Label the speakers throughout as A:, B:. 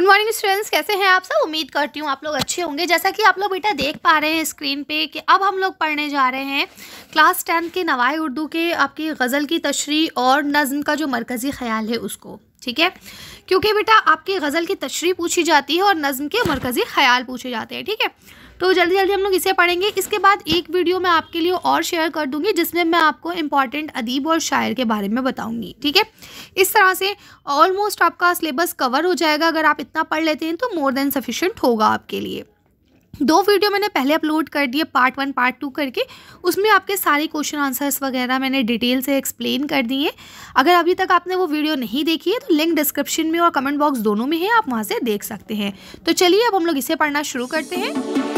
A: Good morning students कैसे हैं आप सब उम्मीद करती हूँ आप लोग अच्छे होंगे जैसा कि आप लोग बेटा देख पा रहे हैं स्क्रीन पे कि अब हम लोग पढ़ने जा रहे हैं क्लास टेंथ के नवाए उर्दू के आपकी गज़ल की तशरी और नज़म का जो मरकज़ी ख्याल है उसको ठीक है क्योंकि बेटा आपकी गज़ल की तशरी पूछी जाती है और नज़म के मरकज़ी ख्याल पूछे जाते हैं ठीक है थीके? तो जल्दी जल्दी हम लोग इसे पढ़ेंगे इसके बाद एक वीडियो मैं आपके लिए और शेयर कर दूंगी जिसमें मैं आपको इंपॉर्टेंट अदीब और शायर के बारे में बताऊंगी ठीक है इस तरह से ऑलमोस्ट आपका सिलेबस कवर हो जाएगा अगर आप इतना पढ़ लेते हैं तो मोर देन सफिशेंट होगा आपके लिए दो वीडियो मैंने पहले अपलोड कर दिए पार्ट वन पार्ट टू करके उसमें आपके सारे क्वेश्चन आंसर्स वगैरह मैंने डिटेल से एक्सप्लेन कर दिए अगर अभी तक आपने वो वीडियो नहीं देखी है तो लिंक डिस्क्रिप्शन में और कमेंट बॉक्स दोनों में है आप वहाँ से देख सकते हैं तो चलिए अब हम लोग इसे पढ़ना शुरू करते हैं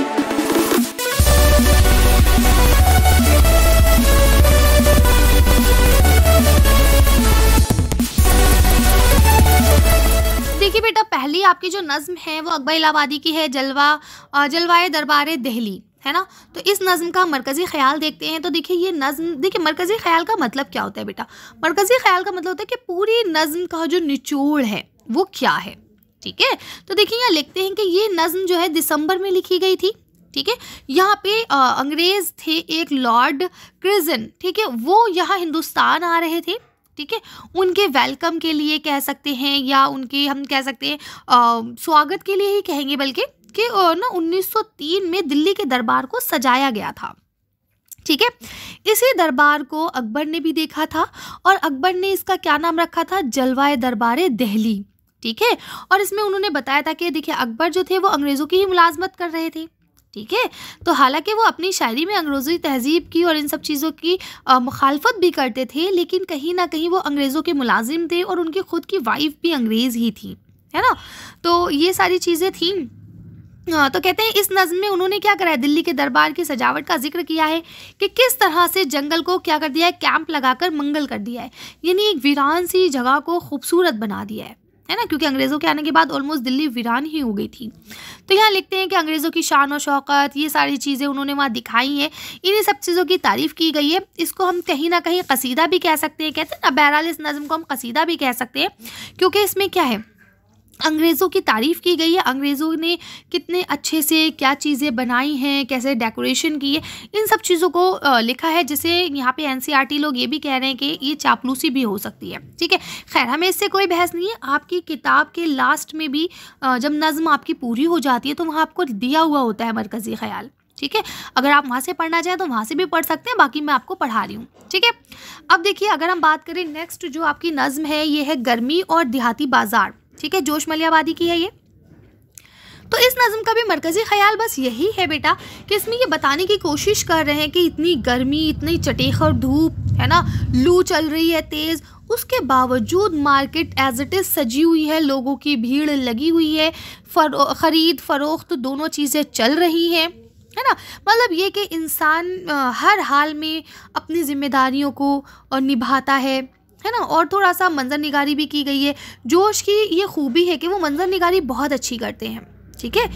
A: देखिए बेटा पहली आपकी जो नज्म है वो अकबर इलाहाबादी की है जलवा जलवाए दरबार दहली है ना तो इस नज़म का मरकज़ी ख्याल देखते हैं तो देखिए ये नज़म देखिए मरकज़ी ख्याल का मतलब क्या होता है बेटा मरकज़ी ख्याल का मतलब होता है कि पूरी नज़म का जो निचोड़ है वो क्या है ठीक है तो देखिए यहाँ लिखते हैं कि ये नज़म जो है दिसंबर में लिखी गई थी ठीक है यहाँ पे अंग्रेज़ थे एक लॉर्ड क्रिजन ठीक है वो यहाँ हिंदुस्तान आ रहे थे ठीक है उनके वेलकम के लिए कह सकते हैं या उनके हम कह सकते हैं स्वागत के लिए ही कहेंगे बल्कि कि ना 1903 में दिल्ली के दरबार को सजाया गया था ठीक है इसी दरबार को अकबर ने भी देखा था और अकबर ने इसका क्या नाम रखा था जलवाए दरबार दिल्ली ठीक है और इसमें उन्होंने बताया था कि देखिए अकबर जो थे वो अंग्रेज़ों की ही मुलाजमत कर रहे थे ठीक है तो हालांकि वो अपनी शायरी में अंग्रेज़ी तहजीब की और इन सब चीज़ों की मुखालफत भी करते थे लेकिन कहीं ना कहीं वो अंग्रेज़ों के मुलाजिम थे और उनकी ख़ुद की वाइफ भी अंग्रेज़ ही थी है ना तो ये सारी चीज़ें थीं तो कहते हैं इस नज़म में उन्होंने क्या करा है दिल्ली के दरबार की सजावट का जिक्र किया है कि किस तरह से जंगल को क्या कर दिया है कैंप लगाकर मंगल कर दिया है यानी एक वीरान सी जगह को खूबसूरत बना दिया है है ना क्योंकि अंग्रेज़ों के आने के बाद ऑलमोस्ट दिल्ली वीरान ही हो गई थी तो यहाँ लिखते हैं कि अंग्रेज़ों की शान और शौकत ये सारी चीज़ें उन्होंने वहाँ दिखाई हैं इन्हीं सब चीज़ों की तारीफ़ की गई है इसको हम कहीं ना कहीं कसीदा भी कह सकते हैं कहते हैं ना बहरहाल इस नज़म को हम कसीदा भी कह सकते हैं क्योंकि इसमें क्या है अंग्रेज़ों की तारीफ़ की गई है अंग्रेज़ों ने कितने अच्छे से क्या चीज़ें बनाई हैं कैसे डेकोरेशन की है इन सब चीज़ों को लिखा है जिसे यहाँ पे एनसीईआरटी e लोग ये भी कह रहे हैं कि ये चापलूसी भी हो सकती है ठीक है खैर हमें इससे कोई बहस नहीं है आपकी किताब के लास्ट में भी जब नज़म आपकी पूरी हो जाती है तो वहाँ आपको दिया हुआ होता है मरकज़ी ख्याल ठीक है अगर आप वहाँ से पढ़ना चाहें तो वहाँ से भी पढ़ सकते हैं बाकी मैं आपको पढ़ा रही हूँ ठीक है अब देखिए अगर हम बात करें नेक्स्ट जो आपकी नज़म है ये है गर्मी और देहाती बाज़ार ठीक है जोश मलियाबादी की है ये तो इस नज़म का भी मरकज़ी ख्याल बस यही है बेटा कि इसमें ये बताने की कोशिश कर रहे हैं कि इतनी गर्मी इतनी चटेखर धूप है ना लू चल रही है तेज़ उसके बावजूद मार्केट एज इट इज़ सजी हुई है लोगों की भीड़ लगी हुई है फरो ख़रीद फ़रोख्त तो दोनों चीज़ें चल रही हैं है ना मतलब ये कि इंसान हर हाल में अपनी ज़िम्मेदारियों को निभाता है है ना और थोड़ा सा मंजर निगारी भी की गई है जोश की ये खूबी है कि वो मंजर निगारी बहुत अच्छी करते हैं ठीक है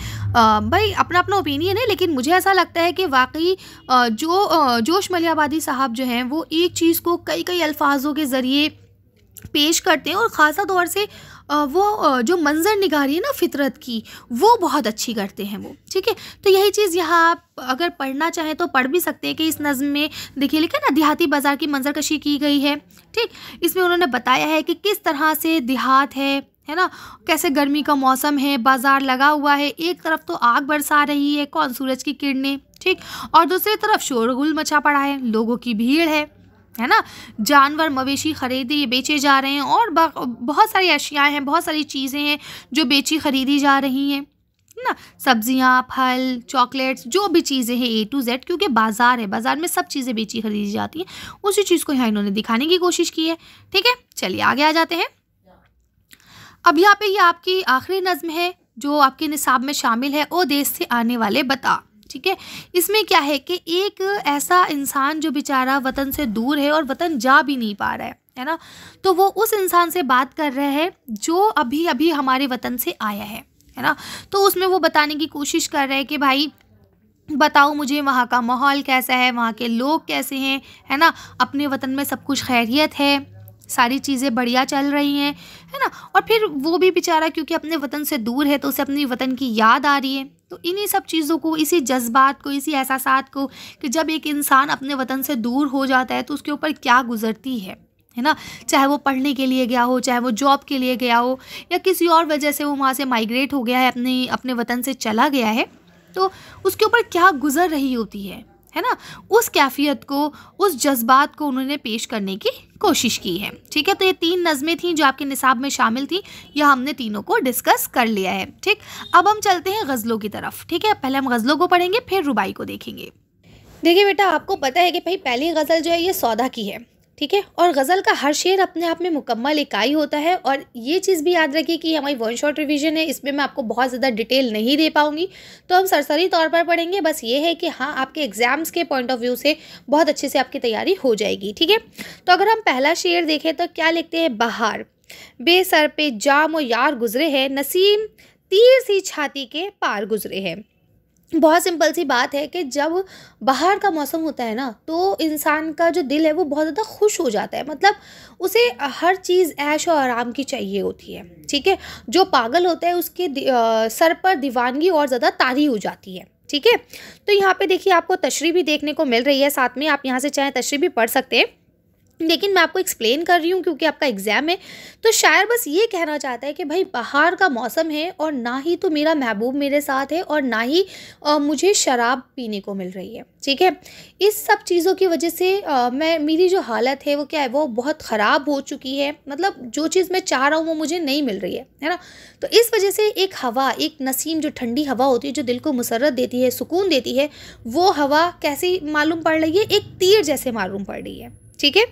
A: भाई अपना अपना ओपिनियन है लेकिन मुझे ऐसा लगता है कि वाकई जो जोश मलियाबादी साहब जो हैं वो एक चीज़ को कई कई अल्फाजों के ज़रिए पेश करते हैं और ख़ासा तौर से वो जो मंजर निगारी है ना फितरत की वो बहुत अच्छी करते हैं वो ठीक है तो यही चीज़ यहाँ आप अगर पढ़ना चाहें तो पढ़ भी सकते हैं कि इस नज़म में देखिए लिखा ना देहाती बाज़ार की मंजरकशी की गई है ठीक इसमें उन्होंने बताया है कि किस तरह से देहात है है ना कैसे गर्मी का मौसम है बाज़ार लगा हुआ है एक तरफ तो आग बरसा रही है कौन सूरज की किरणें ठीक और दूसरी तरफ शोरगुल मचा पड़ा है लोगों की भीड़ है है ना जानवर मवेशी खरीदे बेचे जा रहे हैं और बहुत सारी अशियाएँ हैं बहुत सारी चीज़ें हैं जो बेची खरीदी जा रही हैं ना सब्जियां फल चॉकलेट्स जो भी चीज़ें हैं ए टू जेड क्योंकि बाज़ार है बाज़ार में सब चीज़ें बेची खरीदी जाती हैं उसी चीज़ को यहाँ इन्होंने दिखाने की कोशिश की है ठीक है चलिए आगे आ जाते हैं अब यहाँ पे ये यह आपकी आखिरी नज़म है जो आपके निसाब में शामिल है ओ देश से आने वाले बता ठीक है इसमें क्या है कि एक ऐसा इंसान जो बेचारा वतन से दूर है और वतन जा भी नहीं पा रहा है है ना तो वो उस इंसान से बात कर रहा है जो अभी अभी हमारे वतन से आया है है ना तो उसमें वो बताने की कोशिश कर रहे हैं कि भाई बताओ मुझे वहाँ का माहौल कैसा है वहाँ के लोग कैसे हैं है ना अपने वतन में सब कुछ खैरियत है सारी चीज़ें बढ़िया चल रही हैं है ना और फिर वो भी बेचारा क्योंकि अपने वतन से दूर है तो उसे अपनी वतन की याद आ रही है तो इन्हीं सब चीज़ों को इसी जज्बात को इसी एहसास को कि जब एक इंसान अपने वतन से दूर हो जाता है तो उसके ऊपर क्या गुजरती है है ना चाहे वो पढ़ने के लिए गया हो चाहे वो जॉब के लिए गया हो या किसी और वजह से वो वहाँ से माइग्रेट हो गया है अपने अपने वतन से चला गया है तो उसके ऊपर क्या गुजर रही होती है है ना उस कैफियत को उस जज्बात को उन्होंने पेश करने की कोशिश की है ठीक है तो ये तीन नज़में थी जो आपके निसाब में शामिल थी यह हमने तीनों को डिस्कस कर लिया है ठीक अब हम चलते हैं गज़लों की तरफ ठीक है पहले हम गज़लों को पढ़ेंगे फिर रुबाई को देखेंगे देखिए बेटा आपको पता है कि भाई पहली गज़ल जो है ये सौदा की है ठीक है और गज़ल का हर शेर अपने आप में मुकम्मल इकाई होता है और ये चीज़ भी याद रखिए कि हमारी वन शॉट रिविज़न है इसमें मैं आपको बहुत ज़्यादा डिटेल नहीं दे पाऊँगी तो हम सरसरी तौर पर पढ़ेंगे बस ये है कि हाँ आपके एग्ज़ाम्स के पॉइंट ऑफ व्यू से बहुत अच्छे से आपकी तैयारी हो जाएगी ठीक है तो अगर हम पहला शेर देखें तो क्या लिखते हैं बहार बेसर पे जाम और यार गुजरे हैं नसीम तीर सी छाती के पार गुजरे हैं बहुत सिंपल सी बात है कि जब बाहर का मौसम होता है ना तो इंसान का जो दिल है वो बहुत ज़्यादा खुश हो जाता है मतलब उसे हर चीज़ ऐश और आराम की चाहिए होती है ठीक है जो पागल होता है उसके आ, सर पर दीवानगी और ज़्यादा तारी हो जाती है ठीक है तो यहाँ पे देखिए आपको तशरी भी देखने को मिल रही है साथ में आप यहाँ से चाहें तशरी भी पढ़ सकते हैं लेकिन मैं आपको एक्सप्लेन कर रही हूँ क्योंकि आपका एग्ज़ाम है तो शायर बस ये कहना चाहता है कि भाई बाहर का मौसम है और ना ही तो मेरा महबूब मेरे साथ है और ना ही आ, मुझे शराब पीने को मिल रही है ठीक है इस सब चीज़ों की वजह से आ, मैं मेरी जो हालत है वो क्या है वो बहुत ख़राब हो चुकी है मतलब जो चीज़ मैं चाह रहा हूँ वो मुझे नहीं मिल रही है है ना तो इस वजह से एक हवा एक नसीम जो ठंडी हवा होती है जो दिल को मुसरत देती है सुकून देती है वो हवा कैसी मालूम पड़ रही है एक तीर जैसे मालूम पड़ रही है ठीक है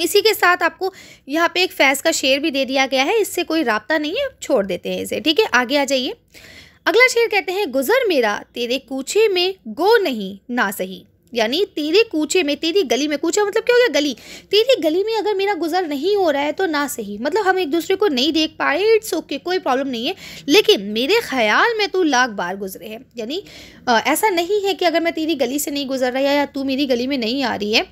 A: इसी के साथ आपको यहाँ पे एक फैस का शेर भी दे दिया गया है इससे कोई रबता नहीं है छोड़ देते हैं इसे ठीक है आगे आ जाइए अगला शेर कहते हैं गुजर मेरा तेरे कूचे में गो नहीं ना सही यानी तेरे कूचे में तेरी गली में कूचा मतलब क्या हो गया गली तेरी गली में अगर मेरा गुजर नहीं हो रहा है तो ना सही मतलब हम एक दूसरे को नहीं देख पा रहे इट्स ओके कोई प्रॉब्लम नहीं है लेकिन मेरे ख्याल में तू लाख बार गुजरे है यानी ऐसा नहीं है कि अगर मैं तेरी गली से नहीं गुजर रहा या, या तू मेरी गली में नहीं आ रही है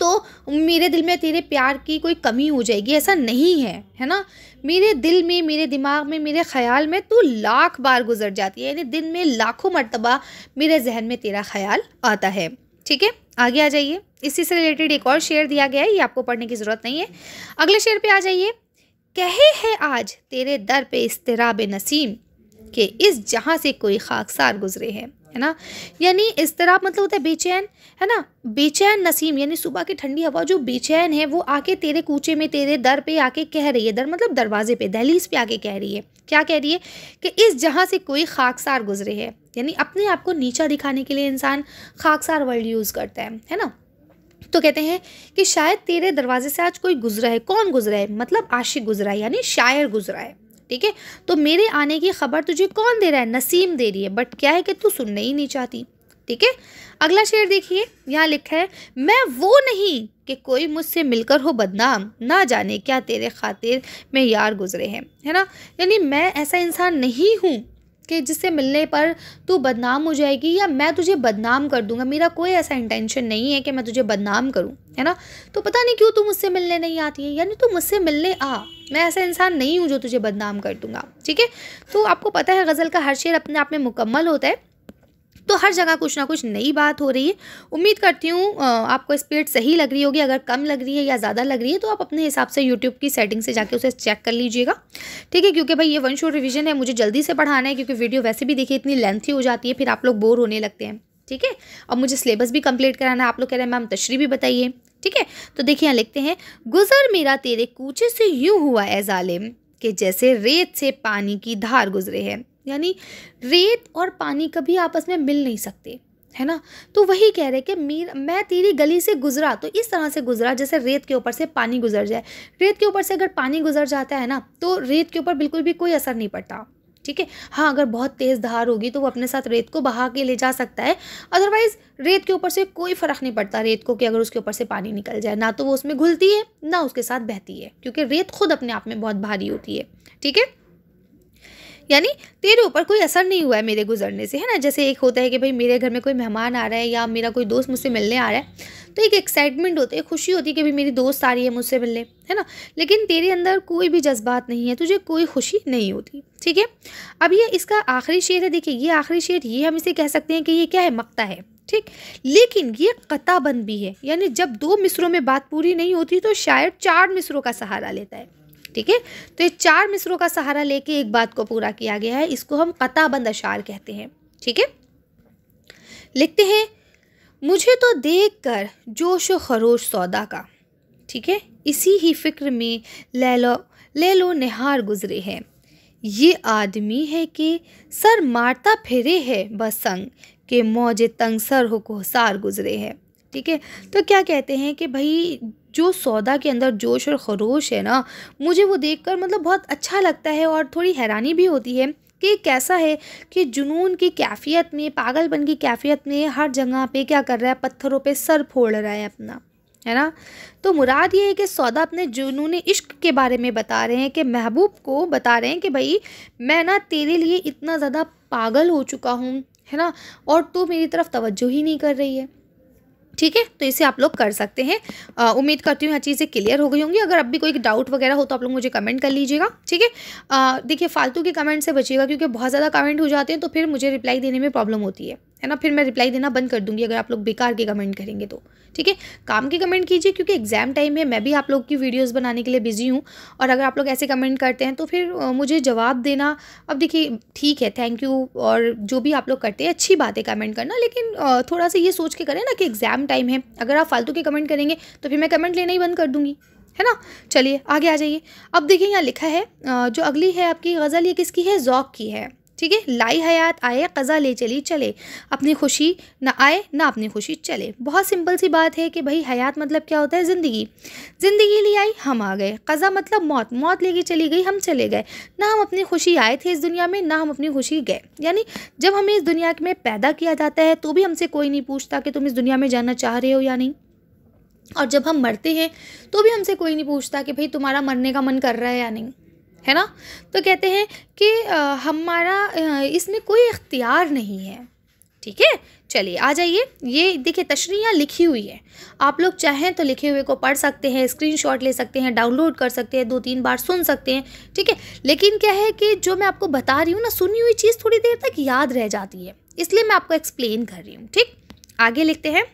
A: तो मेरे दिल में तेरे प्यार की कोई कमी हो जाएगी ऐसा नहीं है है ना मेरे दिल में मेरे दिमाग में मेरे ख्याल में तू तो लाख बार गुजर जाती है यानी दिन में लाखों मरतबा मेरे जहन में तेरा ख्याल आता है ठीक है आगे आ जाइए इसी से रिलेटेड एक और शेयर दिया गया है ये आपको पढ़ने की ज़रूरत नहीं है अगले शेयर पर आ जाइए कहे है आज तेरे दर पे इस्तराब नसीम के इस जहाँ से कोई खाकसार गुजरे हैं है ना यानी इस तरह मतलब होता है बेचैन है ना बेचैन नसीम यानी सुबह की ठंडी हवा जो बेचैन है वो आके तेरे कूचे में तेरे दर पे आके कह रही है दर मतलब दरवाजे पे दहलीज पे आके कह रही है क्या कह रही है कि इस जहाँ से कोई खाकसार गुजरे है यानी अपने आप को नीचा दिखाने के लिए इंसान खाकसार वर्ड यूज़ करता है है ना तो कहते हैं कि शायद तेरे दरवाजे से आज कोई गुजरा है कौन गुजरा है मतलब आशिक गुजरा है यानी शायर गुजरा है ठीक है तो मेरे आने की खबर तुझे कौन दे रहा है नसीम दे रही है बट क्या है कि तू सुनना ही नहीं चाहती ठीक है अगला शेर देखिए यहाँ लिखा है मैं वो नहीं कि कोई मुझसे मिलकर हो बदनाम ना जाने क्या तेरे खातिर में यार गुजरे हैं है ना यानी मैं ऐसा इंसान नहीं हूँ के जिससे मिलने पर तू बदनाम हो जाएगी या मैं तुझे बदनाम कर दूंगा मेरा कोई ऐसा इंटेंशन नहीं है कि मैं तुझे बदनाम करूँ है ना तो पता नहीं क्यों तू मुझसे मिलने नहीं आती है यानी तू मुझसे मिलने आ मैं ऐसा इंसान नहीं हूँ जो तुझे बदनाम कर दूंगा ठीक है तो आपको पता है गज़ल का हर शेर अपने आप में मुकम्मल होता है तो हर जगह कुछ ना कुछ नई बात हो रही है उम्मीद करती हूँ आपको स्पीड सही लग रही होगी अगर कम लग रही है या ज़्यादा लग रही है तो आप अपने हिसाब से यूट्यूब की सेटिंग से जाके उसे चेक कर लीजिएगा ठीक है क्योंकि भाई ये वन शो रिविजन है मुझे जल्दी से पढ़ाना है क्योंकि वीडियो वैसे भी देखिए इतनी लेंथी हो जाती है फिर आप लोग बोर होने लगते हैं ठीक है अब मुझे सिलेबस भी कंप्लीट कराना है आप लोग कह रहे हैं मैम तशरी भी बताइए ठीक है तो देखिए यहाँ लिखते हैं गुजर मेरा तेरे कूचे से यूं हुआ ए जालिम कि जैसे रेत से पानी की धार गुजरे है यानी रेत और पानी कभी आपस में मिल नहीं सकते है ना तो वही कह रहे कि मीर मैं तेरी गली से गुजरा तो इस तरह से गुजरा जैसे रेत के ऊपर से पानी गुजर जाए रेत के ऊपर से अगर पानी गुजर जाता है ना तो रेत के ऊपर बिल्कुल भी कोई असर नहीं पड़ता ठीक है हाँ अगर बहुत तेज़ धार होगी तो वो अपने साथ रेत को बहा के ले जा सकता है अदरवाइज़ रेत के ऊपर से कोई फ़र्क नहीं पड़ता रेत को कि अगर उसके ऊपर से पानी निकल जाए ना तो वो उसमें घुलती है ना उसके साथ बहती है क्योंकि रेत खुद अपने आप में बहुत भारी होती है ठीक है यानी तेरे ऊपर कोई असर नहीं हुआ है मेरे गुजरने से है ना जैसे एक होता है कि भाई मेरे घर में कोई मेहमान आ रहा है या मेरा कोई दोस्त मुझसे मिलने आ रहा है तो एक एक्साइटमेंट होती है खुशी होती है कि भाई मेरी दोस्त आ रही है मुझसे मिलने है ना लेकिन तेरे अंदर कोई भी जज्बात नहीं है तुझे कोई खुशी नहीं होती ठीक है अब ये इसका आखिरी शेर है देखिए ये आखिरी शेर ये हम इसे कह सकते हैं कि ये क्या है मकता है ठीक लेकिन ये कताबंद भी है यानी जब दो मिसरों में बात पूरी नहीं होती तो शायद चार मिसरों का सहारा लेता है ठीक है तो ये चार मिसरों का सहारा लेके एक बात को पूरा किया गया है इसको हम कताबंद अशार कहते हैं ठीक है लिखते हैं मुझे तो देख कर जोश खरोश सौदा का ठीक है इसी ही फिक्र में लैलो लैलो निहार गुजरे हैं ये आदमी है कि सर मारता फिरे है बसंग के मौजे तंग सर हो को सार गुजरे हैं ठीक है तो क्या कहते हैं कि भाई जो सौदा के अंदर जोश और खरोश है ना मुझे वो देखकर मतलब बहुत अच्छा लगता है और थोड़ी हैरानी भी होती है कि कैसा है कि जुनून की कैफियत में पागलपन की कैफियत में हर जगह पे क्या कर रहा है पत्थरों पे सर फोड़ रहा है अपना है ना तो मुराद ये है कि सौदा अपने जुनून इश्क के बारे में बता रहे हैं कि महबूब को बता रहे हैं कि भाई मैं ना तेरे लिए इतना ज़्यादा पागल हो चुका हूँ है ना और तू तो मेरी तरफ तवज्जो ही नहीं कर रही है ठीक है तो इसे आप लोग कर सकते हैं उम्मीद करती हूँ हर चीज़ें क्लियर हो गई होंगी अगर अब भी कोई डाउट वगैरह हो तो आप लोग मुझे कमेंट कर लीजिएगा ठीक है देखिए फालतू के कमेंट से बचिएगा क्योंकि बहुत ज़्यादा कमेंट हो जाते हैं तो फिर मुझे रिप्लाई देने में प्रॉब्लम होती है है ना फिर मैं रिप्लाई देना बंद कर दूंगी अगर आप लोग बेकार के कमेंट करेंगे तो ठीक है काम के कमेंट कीजिए क्योंकि एग्ज़ाम टाइम है मैं भी आप लोग की वीडियोस बनाने के लिए बिजी हूँ और अगर आप लोग ऐसे कमेंट करते हैं तो फिर मुझे जवाब देना अब देखिए ठीक है थैंक यू और जो भी आप लोग करते हैं अच्छी बात है कमेंट करना लेकिन थोड़ा सा ये सोच के करें ना कि एग्ज़ाम टाइम है अगर आप फालतू के कमेंट करेंगे तो फिर मैं कमेंट लेना ही बंद कर दूँगी है ना चलिए आगे आ जाइए अब देखिए यहाँ लिखा है जो अगली है आपकी गज़ल ये किसकी है जौक की है ठीक है लाई हयात आए कज़ा ले चली चले अपनी खुशी ना आए ना अपनी खुशी चले बहुत सिंपल सी बात है कि भाई हयात मतलब क्या होता है ज़िंदगी ज़िंदगी ले आई हम आ गए कज़ा मतलब मौत मौत लेके चली गई हम चले गए ना हम अपनी खुशी आए थे इस दुनिया में ना हम अपनी खुशी गए यानी जब हमें इस दुनिया में पैदा किया जाता है तो भी हमसे कोई नहीं पूछता कि तुम इस दुनिया में जाना चाह रहे हो या नहीं और जब हम मरते हैं तो भी हमसे कोई नहीं पूछता कि भाई तुम्हारा मरने का मन कर रहा है या नहीं है ना तो कहते हैं कि हमारा इसमें कोई इख्तियार नहीं है ठीक है चलिए आ जाइए ये देखिए तशरियाँ लिखी हुई है आप लोग चाहें तो लिखे हुए को पढ़ सकते हैं स्क्रीनशॉट ले सकते हैं डाउनलोड कर सकते हैं दो तीन बार सुन सकते हैं ठीक है लेकिन क्या है कि जो मैं आपको बता रही हूँ ना सुनी हुई चीज़ थोड़ी देर तक याद रह जाती है इसलिए मैं आपको एक्सप्लेन कर रही हूँ ठीक आगे लिखते हैं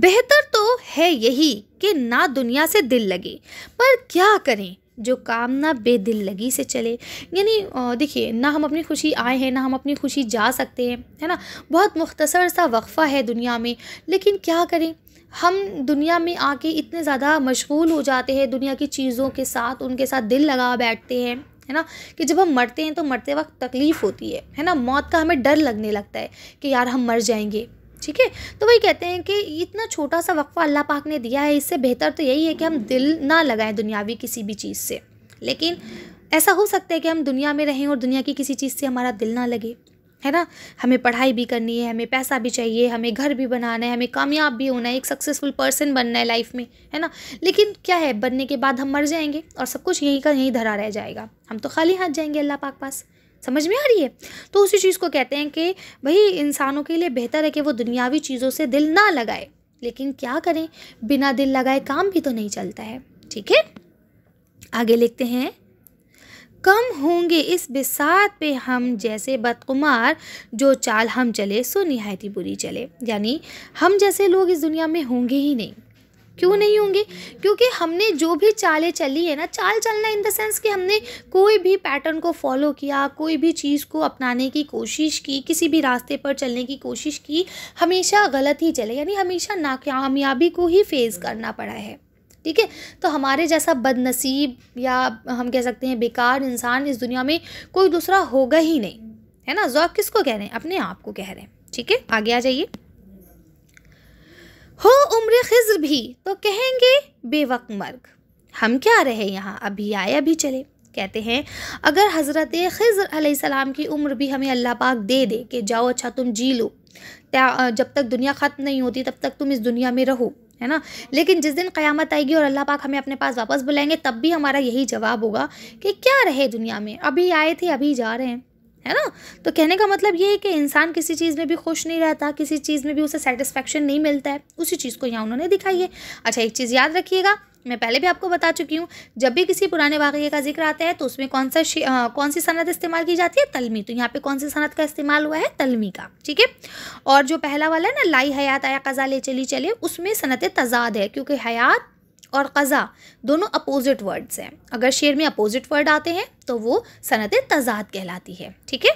A: बेहतर तो है यही कि ना दुनिया से दिल लगे पर क्या करें जो काम ना बेदिल लगी से चले यानी देखिए ना हम अपनी खुशी आए हैं ना हम अपनी खुशी जा सकते हैं है ना बहुत मुख्तसर सा वक्फ़ा है दुनिया में लेकिन क्या करें हम दुनिया में आके इतने ज़्यादा मशगूल हो जाते हैं दुनिया की चीज़ों के साथ उनके साथ दिल लगा बैठते हैं है ना कि जब हम मरते हैं तो मरते वक्त तकलीफ़ होती है है ना मौत का हमें डर लगने लगता है कि यार हम मर जाएंगे ठीक है तो वही कहते हैं कि इतना छोटा सा वक्फ़ा अल्लाह पाक ने दिया है इससे बेहतर तो यही है कि हम दिल ना लगाएं दुनियावी किसी भी चीज़ से लेकिन ऐसा हो सकता है कि हम दुनिया में रहें और दुनिया की किसी चीज़ से हमारा दिल ना लगे है ना हमें पढ़ाई भी करनी है हमें पैसा भी चाहिए हमें घर भी बनाना है हमें कामयाब भी होना है एक सक्सेसफुल पर्सन बनना है लाइफ में है ना लेकिन क्या है बनने के बाद हम मर जाएंगे और सब कुछ यहीं का यहीं धरा रह जाएगा हम तो खाली हाथ जाएंगे अल्लाह पाक पास समझ में आ रही है तो उसी चीज़ को कहते हैं कि भाई इंसानों के लिए बेहतर है कि वो दुनियावी चीज़ों से दिल ना लगाए लेकिन क्या करें बिना दिल लगाए काम भी तो नहीं चलता है ठीक है आगे लिखते हैं कम होंगे इस बिसात पे हम जैसे बदकुमार जो चाल हम चले सो निहायती बुरी चले यानी हम जैसे लोग इस दुनिया में होंगे ही नहीं क्यों नहीं होंगे क्योंकि हमने जो भी चालें चली है ना चाल चलना इन द सेंस कि हमने कोई भी पैटर्न को फॉलो किया कोई भी चीज़ को अपनाने की कोशिश की किसी भी रास्ते पर चलने की कोशिश की हमेशा गलत ही चले यानी हमेशा नाकामयाबी को ही फेस हम्म। करना पड़ा है ठीक है तो हमारे जैसा बदनसीब या हम कह सकते हैं बेकार इंसान इस दुनिया में कोई दूसरा होगा ही नहीं है ना जॉब तो किसको कह रहे हैं अपने आप को कह रहे हैं ठीक है आगे आ जाइए हो उम्र खिज्र भी तो कहेंगे बेवक मर्ग हम क्या रहे यहाँ अभी आए अभी चले कहते हैं अगर हज़रत खिज्र सलाम की उम्र भी हमें अल्लाह पाक दे दे कि जाओ अच्छा तुम जी लो जब तक दुनिया ख़त्म नहीं होती तब तक तुम इस दुनिया में रहो है ना लेकिन जिस दिन क़यामत आएगी और अल्लाह पाक हमें अपने पास वापस बुलाएंगे तब भी हमारा यही जवाब होगा कि क्या रहे दुनिया में अभी आए थे अभी जा रहे हैं है ना तो कहने का मतलब ये है कि इंसान किसी चीज़ में भी खुश नहीं रहता किसी चीज़ में भी उसे सेटिस्फेक्शन नहीं मिलता है उसी चीज़ को यहाँ उन्होंने दिखाई है अच्छा एक चीज़ याद रखिएगा मैं पहले भी आपको बता चुकी हूँ जब भी किसी पुराने वाक़े का जिक्र आता है तो उसमें कौन सा आ, कौन सी सनत इस्तेमाल की जाती है तलमी तो यहाँ पे कौन सी सनत का इस्तेमाल हुआ है तलमी का ठीक है और जो पहला वाला है ना लाई हयात आया कज़ा ले चली चले उसमें सनत तजाद है क्योंकि हयात और क़ज़ा दोनों अपोजिट वर्ड्स हैं अगर शेर में अपोजिट वर्ड आते हैं तो वो सनत तजाद कहलाती है ठीक है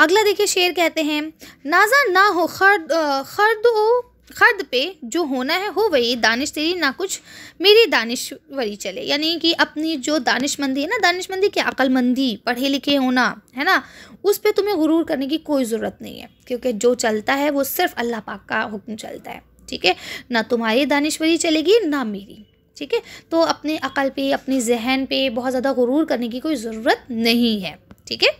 A: अगला देखिए शेर कहते हैं नाजा ना हो खर्द खर्द हो खर्द पे जो होना है हो वही दानिश तेरी ना कुछ मेरी दानिशवरी चले यानी कि अपनी जो दानिशमंदी है ना दानिशमंदी की अक्लमंदी पढ़े लिखे होना है ना उस पर तुम्हें गुरूर करने की कोई ज़रूरत नहीं है क्योंकि जो चलता है वो सिर्फ अल्लाह पाक का हुक्म चलता है ठीक है ना तुम्हारी दानिश्वरी चलेगी ना मेरी ठीक है तो अपने अकल पे अपने जहन पे बहुत ज़्यादा गुरूर करने की कोई ज़रूरत नहीं है ठीक है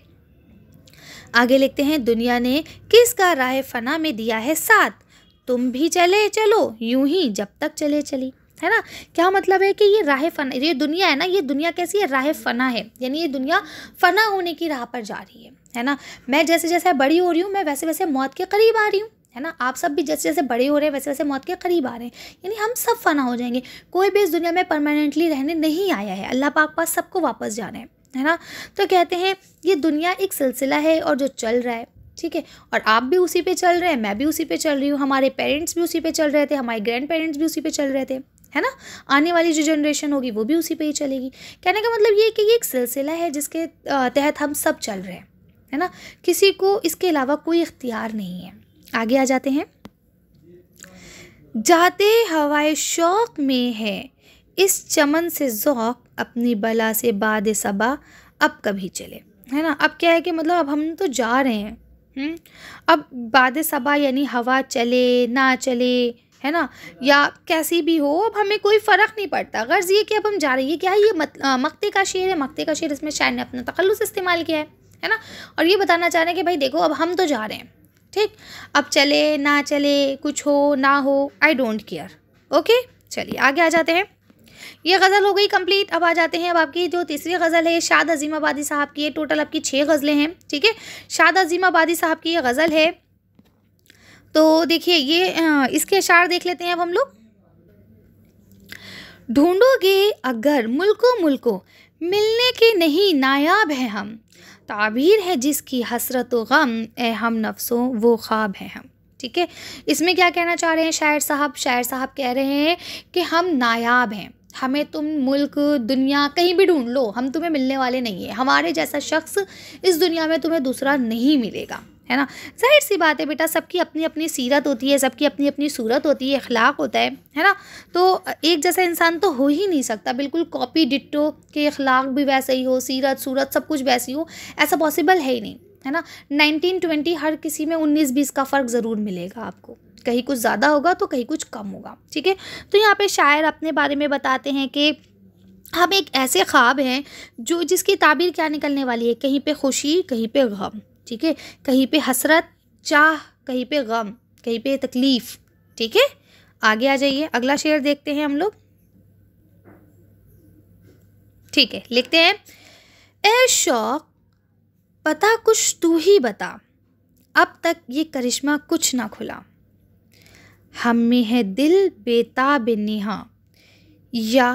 A: आगे लिखते हैं दुनिया ने किसका राह फना में दिया है साथ तुम भी चले चलो यूं ही जब तक चले चली है ना क्या मतलब है कि ये राह फना ये दुनिया है ना ये दुनिया कैसी है राह फना है यानी ये दुनिया फना होने की राह पर जा रही है है ना मैं जैसे जैसे बड़ी हो रही हूँ मैं वैसे वैसे मौत के करीब आ रही हूँ है ना आप सब भी जैसे जैसे बड़े हो रहे हैं वैसे वैसे मौत के करीब आ रहे हैं यानी हम सब फना हो जाएंगे कोई भी इस दुनिया में परमानेंटली रहने नहीं आया है अल्लाह पाक पास सबको वापस जाना है है ना तो कहते हैं ये दुनिया एक सिलसिला है और जो चल रहा है ठीक है और आप भी उसी पे चल रहे हैं मैं भी उसी पे चल रही हूँ हमारे पेरेंट्स भी उसी पे चल रहे थे हमारे ग्रैंड पेरेंट्स भी उसी पे चल रहे थे है ना आने वाली जो जनरेशन होगी वो भी उसी पे ही चलेगी कहने का मतलब ये कि ये एक सिलसिला है जिसके तहत हम सब चल रहे हैं है ना किसी को इसके अलावा कोई इख्तियार नहीं है आगे आ जाते हैं जाते हवाए शौक में है इस चमन से ज़ौक अपनी बला से बाद सबा अब कभी चले है ना अब क्या है कि मतलब अब हम तो जा रहे हैं हम्म? अब बाद सबा यानी हवा चले ना चले है ना या कैसी भी हो अब हमें कोई फ़र्क नहीं पड़ता गर्ज ये कि अब हम जा रहे हैं क्या ये मत, मक्ते का शेर है मक्ते का शेर इसमें शायर ने अपना तखलुस इस्तेमाल किया है है ना और ये बताना चाह रहे हैं कि भाई देखो अब हम तो जा रहे हैं ठीक अब चले ना चले कुछ हो ना हो आई डोंट केयर ओके चलिए आगे आ जाते हैं ये गज़ल हो गई कंप्लीट अब आ जाते हैं अब आपकी जो तीसरी गज़ल है शाद आबादी साहब की है टोटल आपकी छः गज़लें हैं ठीक है शाद अजीम आबादी साहब की ये गज़ल है तो देखिए ये इसके अशार देख लेते हैं अब हम लोग ढूंढोगे अगर मुल्को मुल्को मिलने के नहीं नायाब हैं हम ताबीर है जिसकी हसरत गम ए हम नफ्सों वो ख्वाब हैं हम ठीक है इसमें क्या कहना चाह रहे हैं शायर साहब शायर साहब कह रहे हैं कि हम नायाब हैं हमें तुम मुल्क दुनिया कहीं भी ढूंढ लो हम तुम्हें मिलने वाले नहीं हैं हमारे जैसा शख्स इस दुनिया में तुम्हें दूसरा नहीं मिलेगा है ना जाहिर सी बात है बेटा सबकी अपनी अपनी सीरत होती है सबकी अपनी अपनी सूरत होती है अखलाक होता है है ना तो एक जैसा इंसान तो हो ही नहीं सकता बिल्कुल कॉपी डिट्टो के अखलाक भी वैसे ही हो सीरत सूरत सब कुछ वैसी हो ऐसा पॉसिबल है ही नहीं है ना नाइनटीन ट्वेंटी हर किसी में उन्नीस बीस का फ़र्क ज़रूर मिलेगा आपको कहीं कुछ ज़्यादा होगा तो कहीं कुछ कम होगा ठीक है तो यहाँ पे शायर अपने बारे में बताते हैं कि हम एक ऐसे ख्वाब हैं जो जिसकी ताबीर क्या निकलने वाली है कहीं पे खुशी कहीं पे गम ठीक है कहीं पे हसरत चाह कहीं पे गम कहीं पे तकलीफ़ ठीक है आगे आ जाइए अगला शेर देखते हैं हम लोग ठीक है लिखते हैं ए शौक पता कुछ तू ही बता अब तक ये करिश्मा कुछ ना खुला हम में है दिल बेताब नेहा या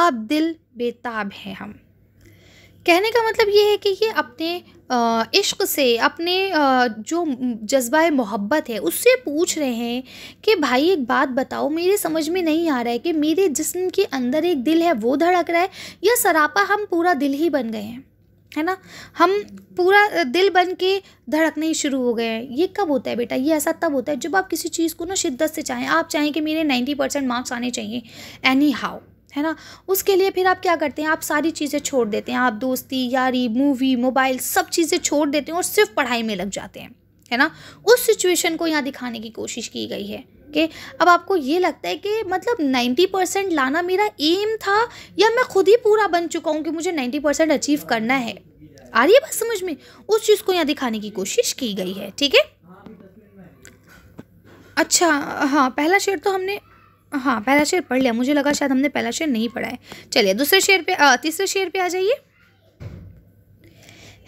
A: आप दिल बेताब हैं हम कहने का मतलब ये है कि ये अपने इश्क से अपने जो जज्बा मोहब्बत है उससे पूछ रहे हैं कि भाई एक बात बताओ मेरे समझ में नहीं आ रहा है कि मेरे जिस्म के अंदर एक दिल है वो धड़क रहा है या सरापा हम पूरा दिल ही बन गए हैं है ना हम पूरा दिल बन के धड़कने ही शुरू हो गए हैं ये कब होता है बेटा ये ऐसा तब होता है जब आप किसी चीज़ को ना शिद्दत से चाहें आप चाहें कि मेरे नाइन्टी परसेंट मार्क्स आने चाहिए एनी हाउ है ना उसके लिए फिर आप क्या करते हैं आप सारी चीज़ें छोड़ देते हैं आप दोस्ती यारी मूवी मोबाइल सब चीज़ें छोड़ देते हैं और सिर्फ पढ़ाई में लग जाते हैं है ना उस सिचुएशन को यहाँ दिखाने की कोशिश की गई है कि अब आपको ये लगता है कि मतलब नाइन्टी परसेंट लाना मेरा एम था या मैं खुद ही पूरा बन चुका हूँ कि मुझे नाइन्टी परसेंट अचीव करना है आ रही है बस समझ में उस चीज़ को यहाँ दिखाने की कोशिश की गई है ठीक है अच्छा हाँ पहला शेर तो हमने हाँ पहला शेर पढ़ लिया मुझे लगा शायद हमने पहला शेर नहीं पढ़ा है चलिए दूसरे शेर पे आ, तीसरे शेर पे आ जाइए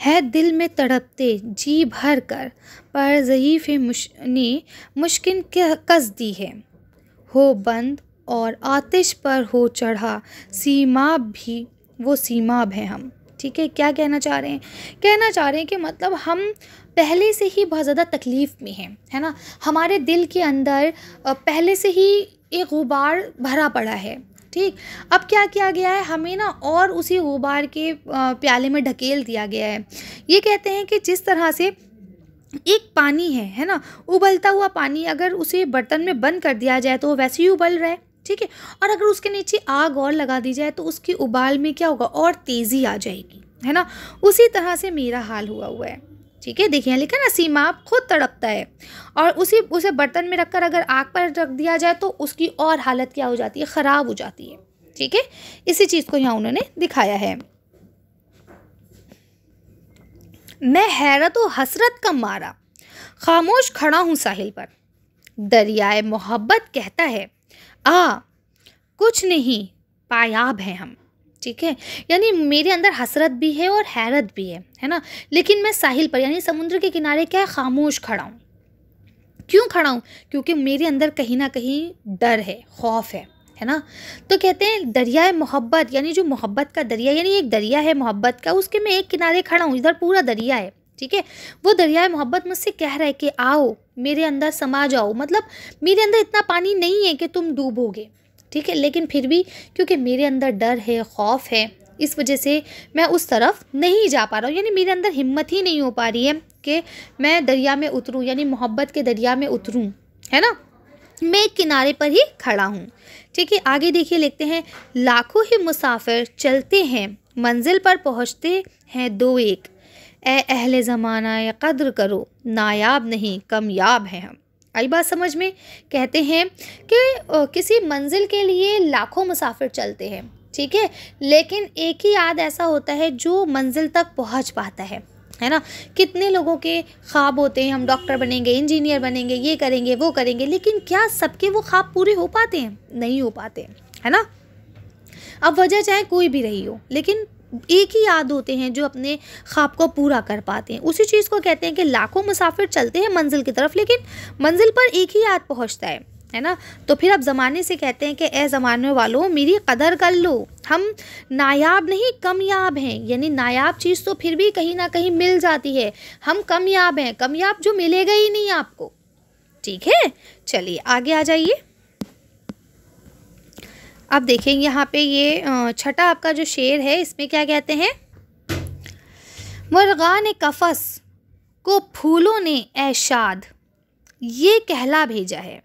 A: है दिल में तड़पते जी भर कर पर ज़यीफ़ मुश ने मुश्किन कस दी है हो बंद और आतिश पर हो चढ़ा सीमा भी वो सीमा है हम ठीक है क्या कहना चाह रहे हैं कहना चाह रहे हैं कि मतलब हम पहले से ही बहुत ज़्यादा तकलीफ़ में हैं है ना हमारे दिल के अंदर पहले से ही एक गुबार भरा पड़ा है ठीक अब क्या किया गया है हमें ना और उसी गुबार के प्याले में ढकेल दिया गया है ये कहते हैं कि जिस तरह से एक पानी है है ना उबलता हुआ पानी अगर उसे बर्तन में बंद कर दिया जाए तो वो वैसे ही उबल रहा है ठीक है और अगर उसके नीचे आग और लगा दी जाए तो उसकी उबाल में क्या होगा और तेज़ी आ जाएगी है ना उसी तरह से मेरा हाल हुआ हुआ है ठीक है देखिए लिखा ना सीमा आप खुद तड़पता है और उसी उसे बर्तन में रखकर अगर आग पर रख दिया जाए तो उसकी और हालत क्या हो जाती है ख़राब हो जाती है ठीक है इसी चीज़ को यहाँ उन्होंने दिखाया है मैं हैरत व हसरत का मारा खामोश खड़ा हूँ साहिल पर दरियाए मोहब्बत कहता है आ कुछ नहीं पायाब हैं हम ठीक है यानी मेरे अंदर हसरत भी है और हैरत भी है है ना लेकिन मैं साहिल पर यानी समुद्र के किनारे क्या है खामोश खड़ा हूँ क्यों खड़ा हूँ क्योंकि मेरे अंदर कहीं ना कहीं डर है खौफ है है ना तो कहते हैं दरियाए मोहब्बत यानी जो मोहब्बत का दरिया यानी एक दरिया है मोहब्बत का उसके मैं एक किनारे खड़ा हूँ इधर पूरा दरिया है ठीक है वो दरियाए मोहब्बत मुझसे कह रहा है कि आओ मेरे अंदर समा जाओ मतलब मेरे अंदर इतना पानी नहीं है कि तुम डूबोगे ठीक है लेकिन फिर भी क्योंकि मेरे अंदर डर है खौफ है इस वजह से मैं उस तरफ नहीं जा पा रहा हूँ यानी मेरे अंदर हिम्मत ही नहीं हो पा रही है कि मैं दरिया में उतरूँ यानी मोहब्बत के दरिया में उतरूँ है ना मैं किनारे पर ही खड़ा हूँ ठीक है आगे देखिए लिखते हैं लाखों ही मुसाफिर चलते हैं मंजिल पर पहुँचते हैं दो एक ए अहल ज़माना कदर करो नायाब नहीं कमयाब हैं हम आई बात समझ में कहते हैं कि किसी मंजिल के लिए लाखों मुसाफिर चलते हैं ठीक है लेकिन एक ही याद ऐसा होता है जो मंजिल तक पहुंच पाता है है ना कितने लोगों के ख्वाब होते हैं हम डॉक्टर बनेंगे इंजीनियर बनेंगे ये करेंगे वो करेंगे लेकिन क्या सबके वो ख्वाब पूरे हो पाते हैं नहीं हो पाते है ना अब वजह चाहे कोई भी रही हो लेकिन एक ही याद होते हैं जो अपने ख्वाब को पूरा कर पाते हैं उसी चीज़ को कहते हैं कि लाखों मुसाफिर चलते हैं मंजिल की तरफ लेकिन मंजिल पर एक ही याद पहुँचता है है ना तो फिर अब ज़माने से कहते हैं कि ए ज़माने वालों मेरी कदर कर लो हम नायाब नहीं कमयाब हैं यानी नायाब चीज़ तो फिर भी कहीं ना कहीं मिल जाती है हम कमयाब हैं कमयाब जो मिलेगा ही नहीं आपको ठीक है चलिए आगे आ जाइए अब देखें यहाँ पे ये छठा आपका जो शेर है इसमें क्या कहते हैं मुर्गा ने कफस को फूलों ने एशाद ये कहला भेजा है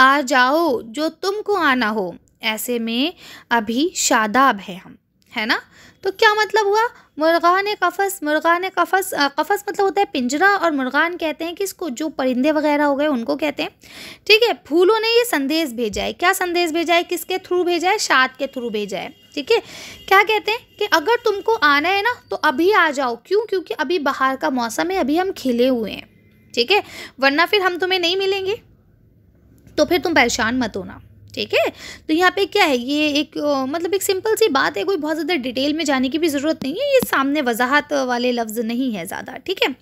A: आ जाओ जो तुमको आना हो ऐसे में अभी शादाब है हम है ना तो क्या मतलब हुआ मुर्गान कफस मुर्गान कफस कफस मतलब होता है पिंजरा और मुर्गान कहते हैं कि इसको जो परिंदे वगैरह हो गए उनको कहते हैं ठीक है फूलों ने ये संदेश भेजा है क्या संदेश भेजा है किसके थ्रू भेजा है शाद के थ्रू भेजा है ठीक है क्या कहते हैं कि अगर तुमको आना है ना तो अभी आ जाओ क्यों क्योंकि अभी बाहर का मौसम है अभी हम खिले हुए हैं ठीक है वरना फिर हम तुम्हें नहीं मिलेंगे तो फिर तुम परेशान मत होना ठीक है तो यहाँ पे क्या है ये एक ओ, मतलब एक सिंपल सी बात है कोई बहुत ज़्यादा डिटेल में जाने की भी ज़रूरत नहीं है ये सामने वजाहत वाले लफ्ज़ नहीं है ज़्यादा ठीक है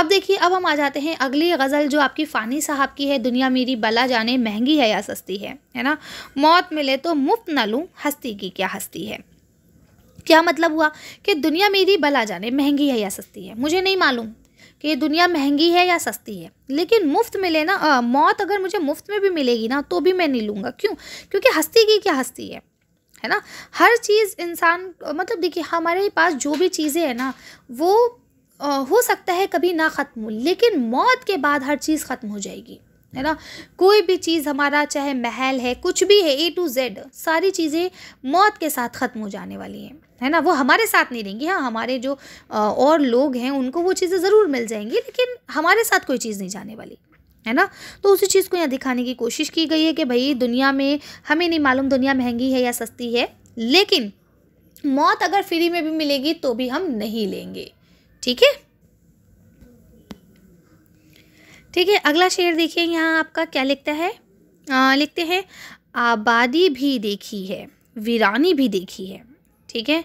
A: अब देखिए अब हम आ जाते हैं अगली गज़ल जो आपकी फ़ानी साहब की है दुनिया मेरी बला जाने महंगी है या सस्ती है है ना मौत मिले तो मुफ्त न लूँ हस्ती की क्या हस्ती है क्या मतलब हुआ कि दुनिया मेरी बला जाने महंगी है या सस्ती है मुझे नहीं मालूम कि दुनिया महंगी है या सस्ती है लेकिन मुफ्त मिले ना आ, मौत अगर मुझे मुफ्त में भी मिलेगी ना तो भी मैं नहीं लूँगा क्यों क्योंकि हस्ती की क्या हस्ती है है ना हर चीज़ इंसान मतलब देखिए हमारे पास जो भी चीज़ें हैं ना वो आ, हो सकता है कभी ना ख़त्म लेकिन मौत के बाद हर चीज़ ख़त्म हो जाएगी है ना कोई भी चीज़ हमारा चाहे महल है कुछ भी है ए टू जेड सारी चीज़ें मौत के साथ ख़त्म हो जाने वाली हैं है ना वो हमारे साथ नहीं रहेंगी हाँ हमारे जो और लोग हैं उनको वो चीज़ें ज़रूर मिल जाएंगी लेकिन हमारे साथ कोई चीज़ नहीं जाने वाली है ना तो उसी चीज़ को यहाँ दिखाने की कोशिश की गई है कि भाई दुनिया में हमें नहीं मालूम दुनिया महंगी है या सस्ती है लेकिन मौत अगर फ्री में भी मिलेगी तो भी हम नहीं लेंगे ठीक है ठीक है अगला शेर देखिए यहाँ आपका क्या लिखता है आ, लिखते हैं आबादी भी देखी है वीरानी भी देखी है ठीक है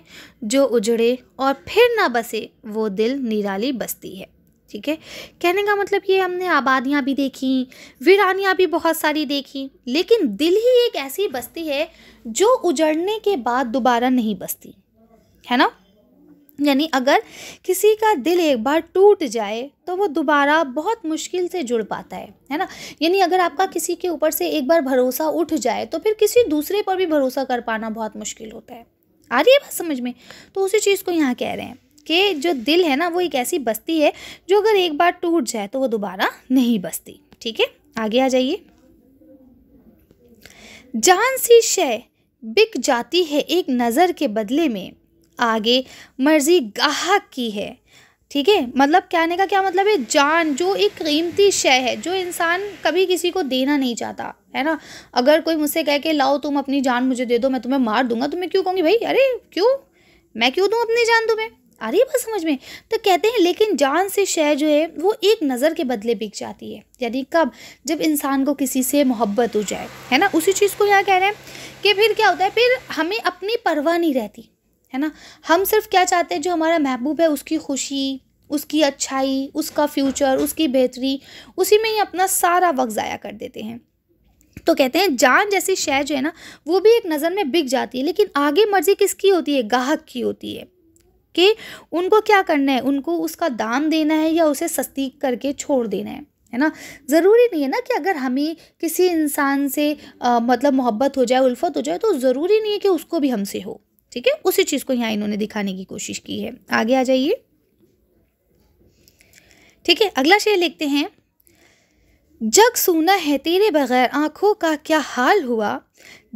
A: जो उजड़े और फिर ना बसे वो दिल निराली बस्ती है ठीक है कहने का मतलब ये हमने आबादियाँ भी देखी वीरानियाँ भी बहुत सारी देखी लेकिन दिल ही एक ऐसी बस्ती है जो उजड़ने के बाद दोबारा नहीं बसती है ना यानी अगर किसी का दिल एक बार टूट जाए तो वो दोबारा बहुत मुश्किल से जुड़ पाता है है ना यानी अगर आपका किसी के ऊपर से एक बार भरोसा उठ जाए तो फिर किसी दूसरे पर भी भरोसा कर पाना बहुत मुश्किल होता है आ रही है बात समझ में तो उसी चीज़ को यहाँ कह रहे हैं कि जो दिल है ना वो एक ऐसी बस्ती है जो अगर एक बार टूट जाए तो वो दोबारा नहीं बसती ठीक है आगे आ जाइए जान सी शय बिक जाती है एक नज़र के बदले में आगे मर्जी गाहक की है ठीक है मतलब कहने का क्या मतलब है जान जो एक कीमती शय है जो इंसान कभी किसी को देना नहीं चाहता है ना अगर कोई मुझसे कह के लाओ तुम अपनी जान मुझे दे दो मैं तुम्हें मार दूंगा तुम्हें तो क्यों कहूँगी भाई अरे क्यों मैं क्यों दूँ अपनी जान तुम्हें अरे बस समझ में तो कहते हैं लेकिन जान से शय जो है वो एक नज़र के बदले बिक जाती है यानी कब जब इंसान को किसी से मोहब्बत हो जाए है ना उसी चीज़ को यहाँ कह रहे हैं कि फिर क्या होता है फिर हमें अपनी परवाह नहीं रहती है ना हम सिर्फ क्या चाहते हैं जो हमारा महबूब है उसकी खुशी उसकी अच्छाई उसका फ्यूचर उसकी बेहतरी उसी में ही अपना सारा वक्त ज़ाया कर देते हैं तो कहते हैं जान जैसी शय जो है ना वो भी एक नज़र में बिक जाती है लेकिन आगे मर्जी किसकी होती है गाहक की होती है कि उनको क्या करना है उनको उसका दाम देना है या उसे सस्ती करके छोड़ देना है है ना ज़रूरी नहीं है ना कि अगर हमें किसी इंसान से आ, मतलब मोहब्बत हो जाए उल्फत हो जाए तो ज़रूरी नहीं है कि उसको भी हमसे हो ठीक है उसी चीज़ को यहाँ इन्होंने दिखाने की कोशिश की है आगे आ जाइए ठीक है अगला शेर लिखते हैं जग सुना है तेरे बगैर आंखों का क्या हाल हुआ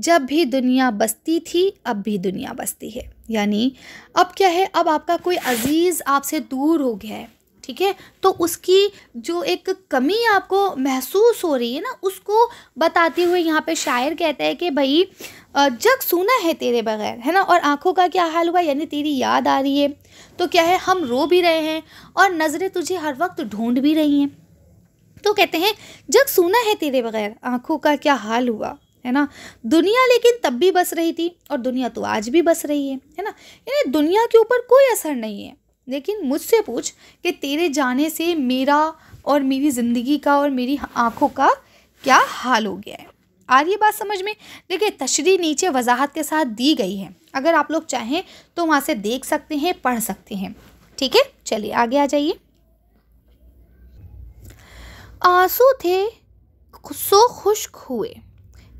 A: जब भी दुनिया बसती थी अब भी दुनिया बसती है यानी अब क्या है अब आपका कोई अजीज़ आपसे दूर हो गया है ठीक है तो उसकी जो एक कमी आपको महसूस हो रही है ना उसको बताते हुए यहाँ पे शायर कहता है कि भाई जग सूना है तेरे बगैर है ना और आंखों का क्या हाल हुआ यानी तेरी याद आ रही है तो क्या है हम रो भी रहे हैं और नज़रें तुझे हर वक्त ढूंढ भी रही हैं तो कहते हैं जग सूना है तेरे बगैर आंखों का क्या हाल हुआ है ना दुनिया लेकिन तब भी बस रही थी और दुनिया तो आज भी बस रही है है ना यानी दुनिया के ऊपर कोई असर नहीं है लेकिन मुझसे पूछ कि तेरे जाने से मेरा और मेरी ज़िंदगी का और मेरी आँखों का क्या हाल हो गया है आ रही बात समझ में देखिए तशरी नीचे वजाहत के साथ दी गई है अगर आप लोग चाहें तो वहाँ से देख सकते हैं पढ़ सकते हैं ठीक है चलिए आगे आ जाइए आंसू थे सो खुश्क हुए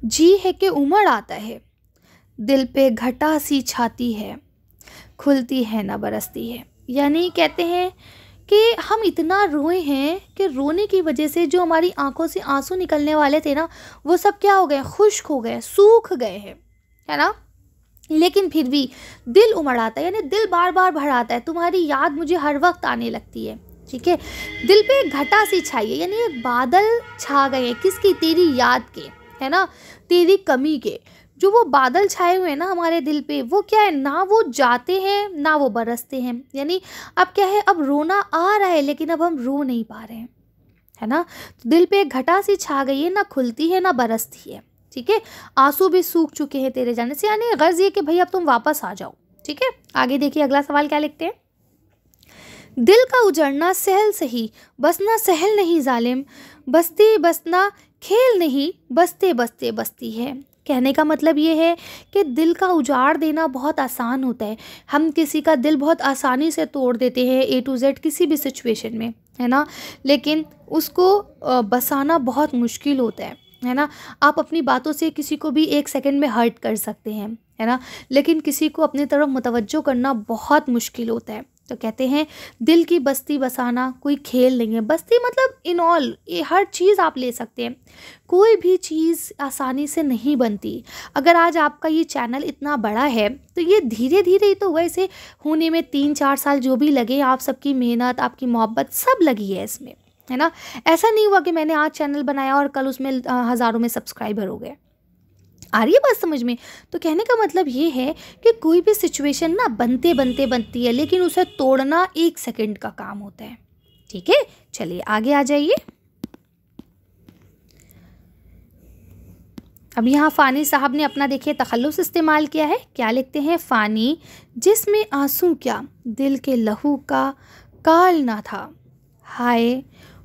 A: जी है कि उमड़ आता है दिल पे घटा सी छाती है खुलती है ना बरसती है यानी कहते हैं कि हम इतना रोए हैं कि रोने की वजह से जो हमारी आंखों से आंसू निकलने वाले थे ना वो सब क्या हो गए खुश्क हो गए सूख गए हैं है ना लेकिन फिर भी दिल उमड़ आता है यानी दिल बार बार भर आता है तुम्हारी याद मुझे हर वक्त आने लगती है ठीक है दिल पे घटा सी छाई है यानी बादल छा गए हैं किसकी तेरी याद के है ना तेरी कमी के जो वो बादल छाए हुए हैं ना हमारे दिल पे वो क्या है ना वो जाते हैं ना वो बरसते हैं यानी अब क्या है अब रोना आ रहा है लेकिन अब हम रो नहीं पा रहे हैं है ना तो दिल पे घटा सी छा गई है ना खुलती है ना बरसती है ठीक है आंसू भी सूख चुके हैं तेरे जाने से यानी गर्ज ये कि भाई अब तुम वापस आ जाओ ठीक है आगे देखिए अगला सवाल क्या लिखते हैं दिल का उजड़ना सहल सही बसना सहल नहीं जालिम बस्ती बसना खेल नहीं बसते बसते बसती है कहने का मतलब ये है कि दिल का उजाड़ देना बहुत आसान होता है हम किसी का दिल बहुत आसानी से तोड़ देते हैं ए टू जेड किसी भी सिचुएशन में है ना लेकिन उसको बसाना बहुत मुश्किल होता है है ना आप अपनी बातों से किसी को भी एक सेकंड में हर्ट कर सकते हैं है ना लेकिन किसी को अपनी तरफ मुतवजो करना बहुत मुश्किल होता है तो कहते हैं दिल की बस्ती बसाना कोई खेल नहीं है बस्ती मतलब इन ऑल ये हर चीज़ आप ले सकते हैं कोई भी चीज़ आसानी से नहीं बनती अगर आज आपका ये चैनल इतना बड़ा है तो ये धीरे धीरे ही तो हुआ इसे होने में तीन चार साल जो भी लगे आप सबकी मेहनत आपकी मोहब्बत सब लगी है इसमें है ना ऐसा नहीं हुआ कि मैंने आज चैनल बनाया और कल उसमें हज़ारों में सब्सक्राइबर हो गए आ रही है बात समझ में तो कहने का मतलब ये है कि कोई भी सिचुएशन ना बनते बनते बनती है लेकिन उसे तोड़ना एक सेकेंड का काम होता है ठीक है चलिए आगे आ जाइए अब यहाँ फ़ानी साहब ने अपना देखिए तखलुस इस्तेमाल किया है क्या लिखते हैं फ़ानी जिसमें आंसू क्या दिल के लहू का काल ना था हाय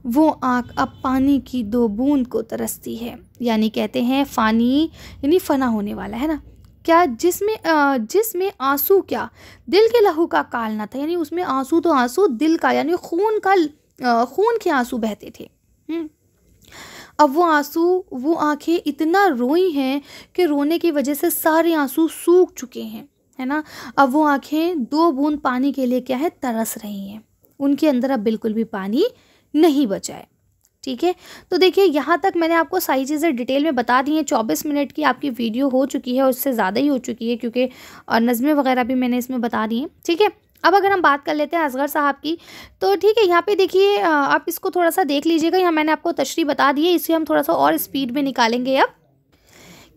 A: वो आँख अब पानी की दो बूंद को तरसती है यानी कहते हैं फ़ानी यानी फ़ना होने वाला है ना क्या जिसमें जिसमें आंसू क्या दिल के लहू का काल ना था यानी उसमें आंसू तो आंसू दिल का यानी खून का खून के आंसू बहते थे हम्म। अब वो आंसू वो आंखें इतना रोई हैं कि रोने की वजह से सारे आंसू सूख चुके हैं है ना अब वो आंखें दो बूंद पानी के लिए क्या है तरस रही हैं उनके अंदर अब बिल्कुल भी पानी नहीं बचा है ठीक है तो देखिए यहाँ तक मैंने आपको सारी चीज़ें डिटेल में बता दी हैं चौबीस मिनट की आपकी वीडियो हो चुकी है और उससे ज़्यादा ही हो चुकी है क्योंकि नज़में वगैरह भी मैंने इसमें बता दी हैं ठीक है अब अगर हम बात कर लेते हैं असगर साहब की तो ठीक है यहाँ पे देखिए आप इसको थोड़ा सा देख लीजिएगा यहाँ मैंने आपको तशरी बता दी है इसे हम थोड़ा सा और स्पीड में निकालेंगे अब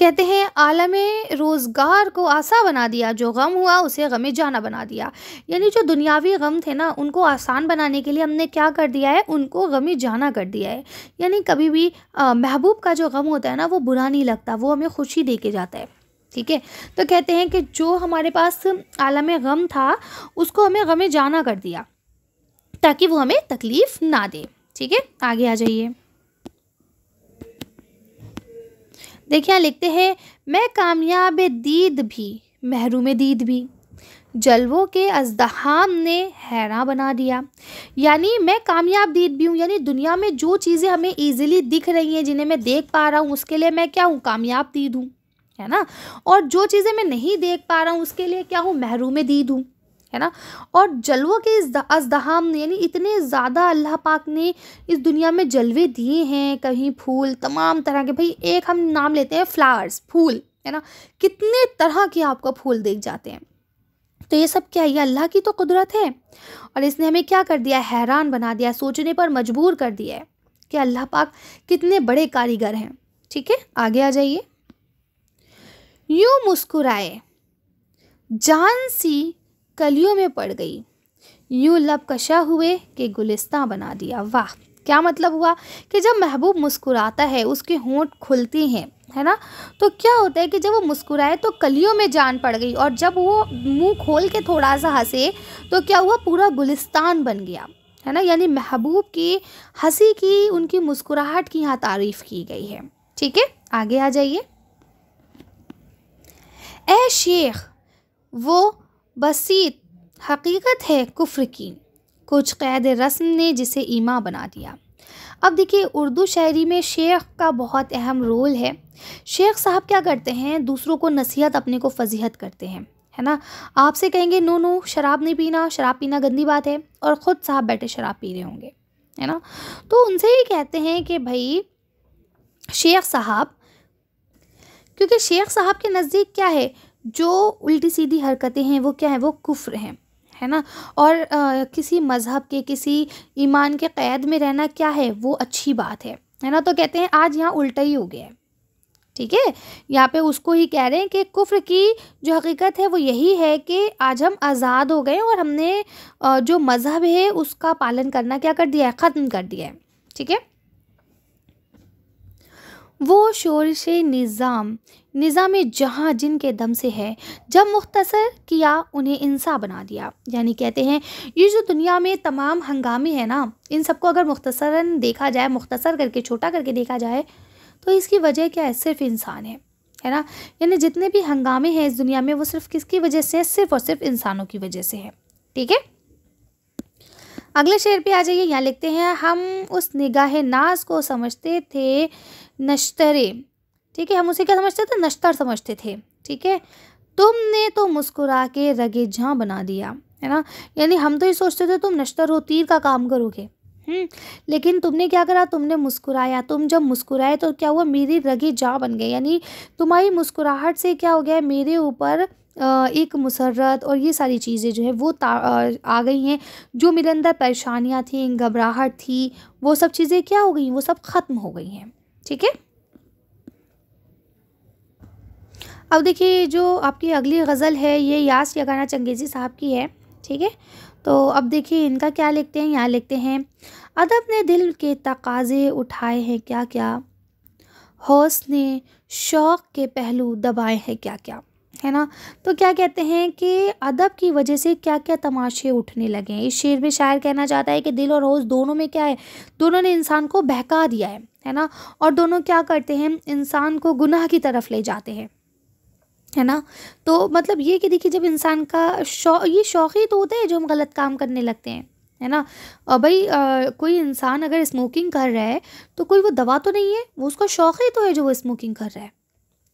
A: कहते हैं आलम रोज़गार को आसा बना दिया जो गम हुआ उसे गम जाना बना दिया यानी जो दुनियावी गम थे ना उनको आसान बनाने के लिए हमने क्या कर दिया है उनको गम जाना कर दिया है यानी कभी भी महबूब का जो गम होता है ना वो बुरा नहीं लगता वो हमें खुशी दे के जाता है ठीक है तो कहते हैं कि जो हमारे पास आलम गम था उसको हमें गम जाना कर दिया ताकि वो हमें तकलीफ़ ना दे ठीक है आगे आ जाइए देखिए यहाँ लिखते हैं मैं कामयाब दीद भी महरूम दीद भी जलवों के अजदहाम ने हैरा बना दिया यानी मैं कामयाब दीद भी हूँ यानी दुनिया में जो चीज़ें हमें ईजिली दिख रही हैं जिन्हें मैं देख पा रहा हूँ उसके लिए मैं क्या हूँ कामयाब दीद हूँ है ना और जो चीज़ें मैं नहीं देख पा रहा हूँ उसके लिए क्या हूँ महरूम दीद हूँ है ना और जलवों के इस अजदहाम यानी इतने ज़्यादा अल्लाह पाक ने इस दुनिया में जलवे दिए हैं कहीं फूल तमाम तरह के भाई एक हम नाम लेते हैं फ्लावर्स फूल है ना कितने तरह के आपको फूल देख जाते हैं तो ये सब क्या ये अल्लाह की तो कुदरत है और इसने हमें क्या कर दिया हैरान बना दिया सोचने पर मजबूर कर दिया है कि अल्लाह पाक कितने बड़े कारीगर हैं ठीक है आगे आ जाइए यूँ मुस्कुराए जान सी कलियों में पड़ गई यूँ लपकशा हुए कि गुलिस्तां बना दिया वाह क्या मतलब हुआ कि जब महबूब मुस्कुराता है उसके होंठ खुलती हैं है ना तो क्या होता है कि जब वो मुस्कुराए तो कलियों में जान पड़ गई और जब वो मुंह खोल के थोड़ा सा हंसे तो क्या हुआ पूरा गुलिस्तान बन गया है ना यानी महबूब की हंसी की उनकी मुस्कुराहट की यहाँ तारीफ़ की गई है ठीक है आगे आ जाइए ए शेख वो बसीत हकीकत है कुफ्र की कुछ कैद रस्म ने जिसे ईमा बना दिया अब देखिए उर्दू शायरी में शेख का बहुत अहम रोल है शेख साहब क्या करते हैं दूसरों को नसीहत अपने को फजीहत करते हैं है ना आपसे कहेंगे नो नो शराब नहीं पीना शराब पीना गंदी बात है और ख़ुद साहब बैठे शराब पी रहे होंगे है ना तो उनसे ये कहते हैं कि भाई शेख साहब क्योंकि शेख साहब के नज़दीक क्या है जो उल्टी सीधी हरकतें हैं वो क्या है वो कुफ्र हैं है ना और आ, किसी मज़हब के किसी ईमान के क़ैद में रहना क्या है वो अच्छी बात है है ना तो कहते हैं आज यहाँ उल्टा ही हो गया है ठीक है यहाँ पे उसको ही कह रहे हैं कि कुफ्र की जो हकीकत है वो यही है कि आज हम आज़ाद हो गए और हमने जो मज़हब है उसका पालन करना क्या कर दिया है ख़त्म कर दिया है ठीक है वो शोरश निज़ाम निज़ाम जहाँ जिन के दम से है जब मुख्तसर किया उन्हें इंसा बना दिया यानी कहते हैं ये जो दुनिया में तमाम हंगामे हैं ना इन सबको अगर मुख्तसरन देखा जाए मुख्तसर करके छोटा करके देखा जाए तो इसकी वजह क्या है सिर्फ इंसान है है ना यानी जितने भी हंगामे हैं इस दुनिया में वो सिर्फ किसकी वजह से है सिर्फ और सिर्फ इंसानों की वजह से है ठीक है अगले शेर पे आ जाइए यहाँ लिखते हैं हम उस निगाह नाज को समझते थे नश्तरे ठीक है हम उसे क्या समझते थे नश्तर समझते थे ठीक है तुमने तो मुस्कुरा के रगे जहाँ बना दिया है ना यानी हम तो ये सोचते थे तुम नश्तर हो तीर का काम करोगे हम्म, लेकिन तुमने क्या करा तुमने मुस्कुराया तुम जब मुस्कुराए तो क्या हुआ मेरी रगे जा बन गई यानी तुम्हारी मुस्कुराहट से क्या हो गया मेरे ऊपर एक मुसरत और ये सारी चीज़ें जो है वो आ गई हैं जो मेरे अंदर परेशानियाँ थी घबराहट थी वो सब चीज़ें क्या हो गई वो सब ख़त्म हो गई हैं ठीक है अब देखिए जो आपकी अगली गज़ल है ये यास यगाना चंगेज़ी साहब की है ठीक है तो अब देखिए इनका क्या लिखते हैं यहाँ लिखते हैं अदब ने दिल के तकाजे उठाए हैं क्या क्या हौस ने शौक़ के पहलू दबाए हैं क्या क्या है ना तो क्या कहते हैं कि अदब की वजह से क्या क्या तमाशे उठने लगे हैं इस शेर में शायर कहना चाहता है कि दिल और होश दोनों में क्या है दोनों ने इंसान को बहका दिया है है ना और दोनों क्या करते हैं इंसान को गुनाह की तरफ ले जाते हैं है ना तो मतलब ये कि देखिए जब इंसान का शौ ये शौक़ ही तो होता है जो हम गलत काम करने लगते हैं है ना और भाई आ, कोई इंसान अगर स्मोकिंग कर रहा है तो कोई वो दवा तो नहीं है वो उसका शौक़ ही तो है जो वो स्मोकिंग कर रहा है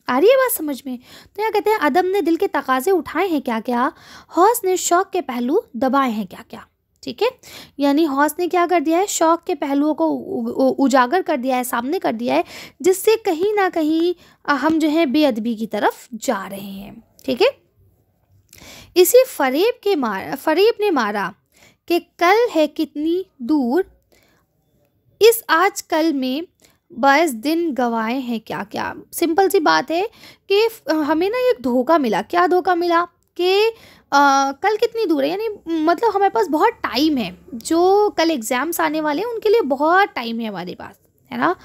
A: आ रही है बात समझ में तो यहाँ कहते हैं अदम ने दिल के तकाजे उठाए हैं क्या क्या हौस ने शौक़ के पहलू दबाए हैं क्या क्या ठीक है यानी हौस ने क्या कर दिया है शौक के पहलुओं को उजागर कर दिया है सामने कर दिया है जिससे कहीं ना कहीं हम जो है बेअदबी की तरफ जा रहे हैं ठीक है इसी फरेब के मार फरेब ने मारा कि कल है कितनी दूर इस आज कल में बस दिन गवाए हैं क्या क्या सिंपल सी बात है कि हमें ना एक धोखा मिला क्या धोखा मिला कि आ, कल कितनी दूर है यानी मतलब हमारे पास बहुत टाइम है जो कल एग्ज़ाम्स आने वाले हैं उनके लिए बहुत टाइम है हमारे पास है ना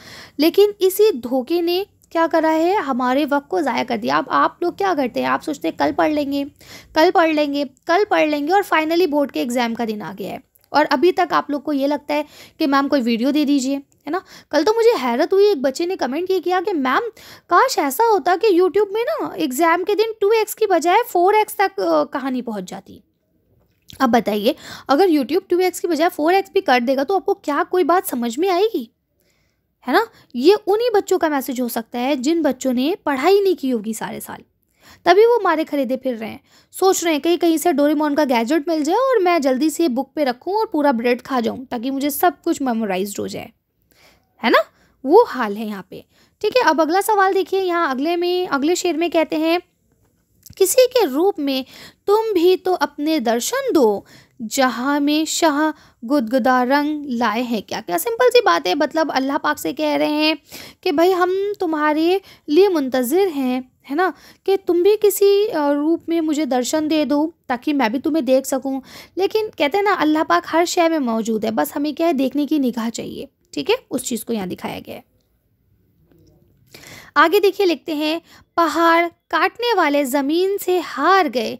A: लेकिन इसी धोखे ने क्या करा है हमारे वक्त को ज़ाया कर दिया अब आप लोग क्या करते हैं आप सोचते हैं कल पढ़ लेंगे कल पढ़ लेंगे कल पढ़ लेंगे और फाइनली बोर्ड के एग्ज़ाम का दिन आ गया है और अभी तक आप लोग को ये लगता है कि मैम कोई वीडियो दे दीजिए है ना कल तो मुझे हैरत हुई एक बच्चे ने कमेंट ये किया कि मैम काश ऐसा होता कि यूट्यूब में ना एग्ज़ाम के दिन टू एक्स की बजाय फ़ोर एक्स तक कहानी पहुंच जाती अब बताइए अगर यूट्यूब टू एक्स की बजाय फ़ोर एक्स भी कर देगा तो आपको क्या कोई बात समझ में आएगी है ना ये उन्हीं बच्चों का मैसेज हो सकता है जिन बच्चों ने पढ़ाई नहीं की होगी सारे साल तभी वो मारे खरीदे फिर रहे हैं सोच रहे हैं कहीं कहीं से डोरेमोन का गैजेट मिल जाए और मैं जल्दी से बुक पे रखूँ और पूरा ब्रेड खा जाऊँ ताकि मुझे सब कुछ मेमोराइज हो जाए है ना वो हाल है यहाँ पे ठीक है अब अगला सवाल देखिए यहाँ अगले में अगले शेर में कहते हैं किसी के रूप में तुम भी तो अपने दर्शन दो जहाँ में शाह गुदगुदा रंग लाए हैं क्या क्या सिंपल सी बात है मतलब अल्लाह पाक से कह रहे हैं कि भाई हम तुम्हारे लिए मुंतज़र हैं है ना कि तुम भी किसी रूप में मुझे दर्शन दे दो ताकि मैं भी तुम्हें देख सकूं लेकिन कहते हैं ना अल्लाह पाक हर शय में मौजूद है बस हमें क्या है देखने की निगाह चाहिए ठीक है उस चीज़ को यहाँ दिखाया गया है आगे देखिए लिखते हैं पहाड़ काटने वाले ज़मीन से हार गए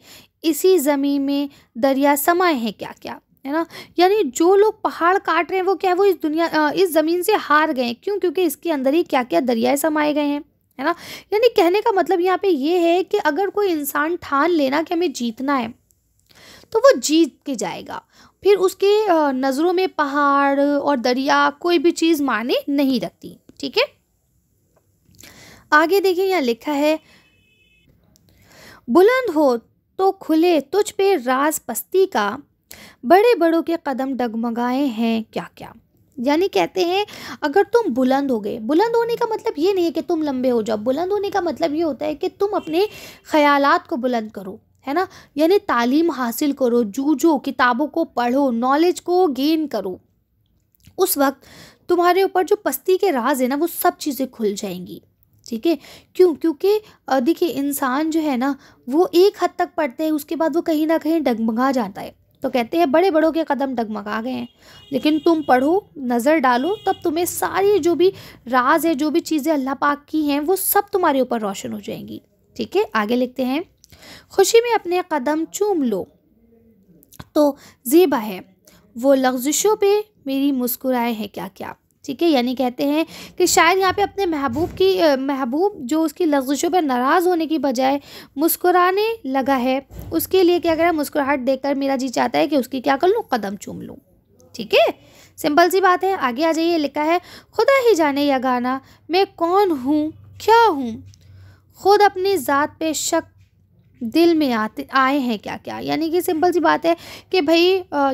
A: इसी ज़मीन में दरिया समाए हैं क्या क्या है ना यानी जो लोग पहाड़ काट रहे हैं वो क्या है वो इस दुनिया इस ज़मीन से हार गए क्यों क्योंकि इसके अंदर ही क्या क्या दरियाए समाए गए हैं है ना यानी कहने का मतलब यहाँ पे ये है कि अगर कोई इंसान ठान लेना कि हमें जीतना है तो वो जीत के जाएगा फिर उसके नज़रों में पहाड़ और दरिया कोई भी चीज़ माने नहीं रखती ठीक है आगे देखिए यहाँ लिखा है बुलंद हो तो खुले तुझ पे राज पस्ती का बड़े बड़ों के कदम डगमगाए हैं क्या क्या यानी कहते हैं अगर तुम बुलंद हो गए बुलंद होने का मतलब ये नहीं है कि तुम लंबे हो जाओ बुलंद होने का मतलब ये होता है कि तुम अपने ख्यालात को बुलंद करो है ना यानी तालीम हासिल करो जूझो किताबों को पढ़ो नॉलेज को गेन करो उस वक्त तुम्हारे ऊपर जो पस्ती के राज है ना वो सब चीज़ें खुल जाएंगी ठीक है क्यों क्योंकि देखिए इंसान जो है ना वो एक हद तक पढ़ते हैं उसके बाद वो कहीं ना कहीं डगमगा जाता है तो कहते हैं बड़े बड़ों के कदम डगमगा गए हैं लेकिन तुम पढ़ो नज़र डालो तब तुम्हें सारी जो भी राज है जो भी चीज़ें अल्लाह पाक की हैं वो सब तुम्हारे ऊपर रोशन हो जाएंगी ठीक है आगे लिखते हैं खुशी में अपने कदम चूम लो तो ज़ेबा है वो लफ्जिशों पे मेरी मुस्कुराए हैं क्या क्या ठीक है यानी कहते हैं कि शायद यहाँ पे अपने महबूब की महबूब जो उसकी लफ्जिशों पर नाराज़ होने की बजाय मुस्कुराने लगा है उसके लिए क्या करें मुस्कुराहट देखकर मेरा जी चाहता है कि उसकी क्या कर लूँ कदम चूम लूँ ठीक है सिंपल सी बात है आगे आ जाइए लिखा है खुदा ही जाने यह गाना मैं कौन हूँ क्या हूँ खुद अपनी ज़ात पर शक दिल में आते आए हैं क्या क्या यानी कि सिंपल सी बात है कि भाई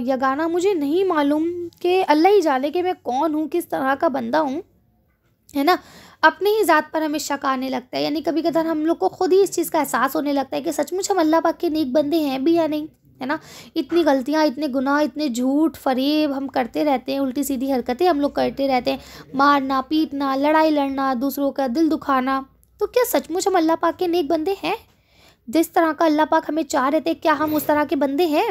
A: यह गाना मुझे नहीं मालूम कि अल्लाह ही जाने कि मैं कौन हूँ किस तरह का बंदा हूँ है ना अपनी ही ज़ात पर हमें शक आने लगता है यानी कभी कभार हम लोग को खुद ही इस चीज़ का एहसास होने लगता है कि सचमुच हम अल्लाह पाक के नेक बंदे हैं भी या नहीं है ना इतनी गलतियाँ इतने गुनाह इतने झूठ फरेब हम करते रहते हैं उल्टी सीधी हरकतें हम लोग करते रहते हैं मारना पीटना लड़ाई लड़ना दूसरों का दिल दुखाना तो क्या सचमुच हम अल्लाह पाक के नेक बंदे हैं जिस तरह का अल्लाह पाक हमें चाह रहे थे क्या हम उस तरह के बंदे हैं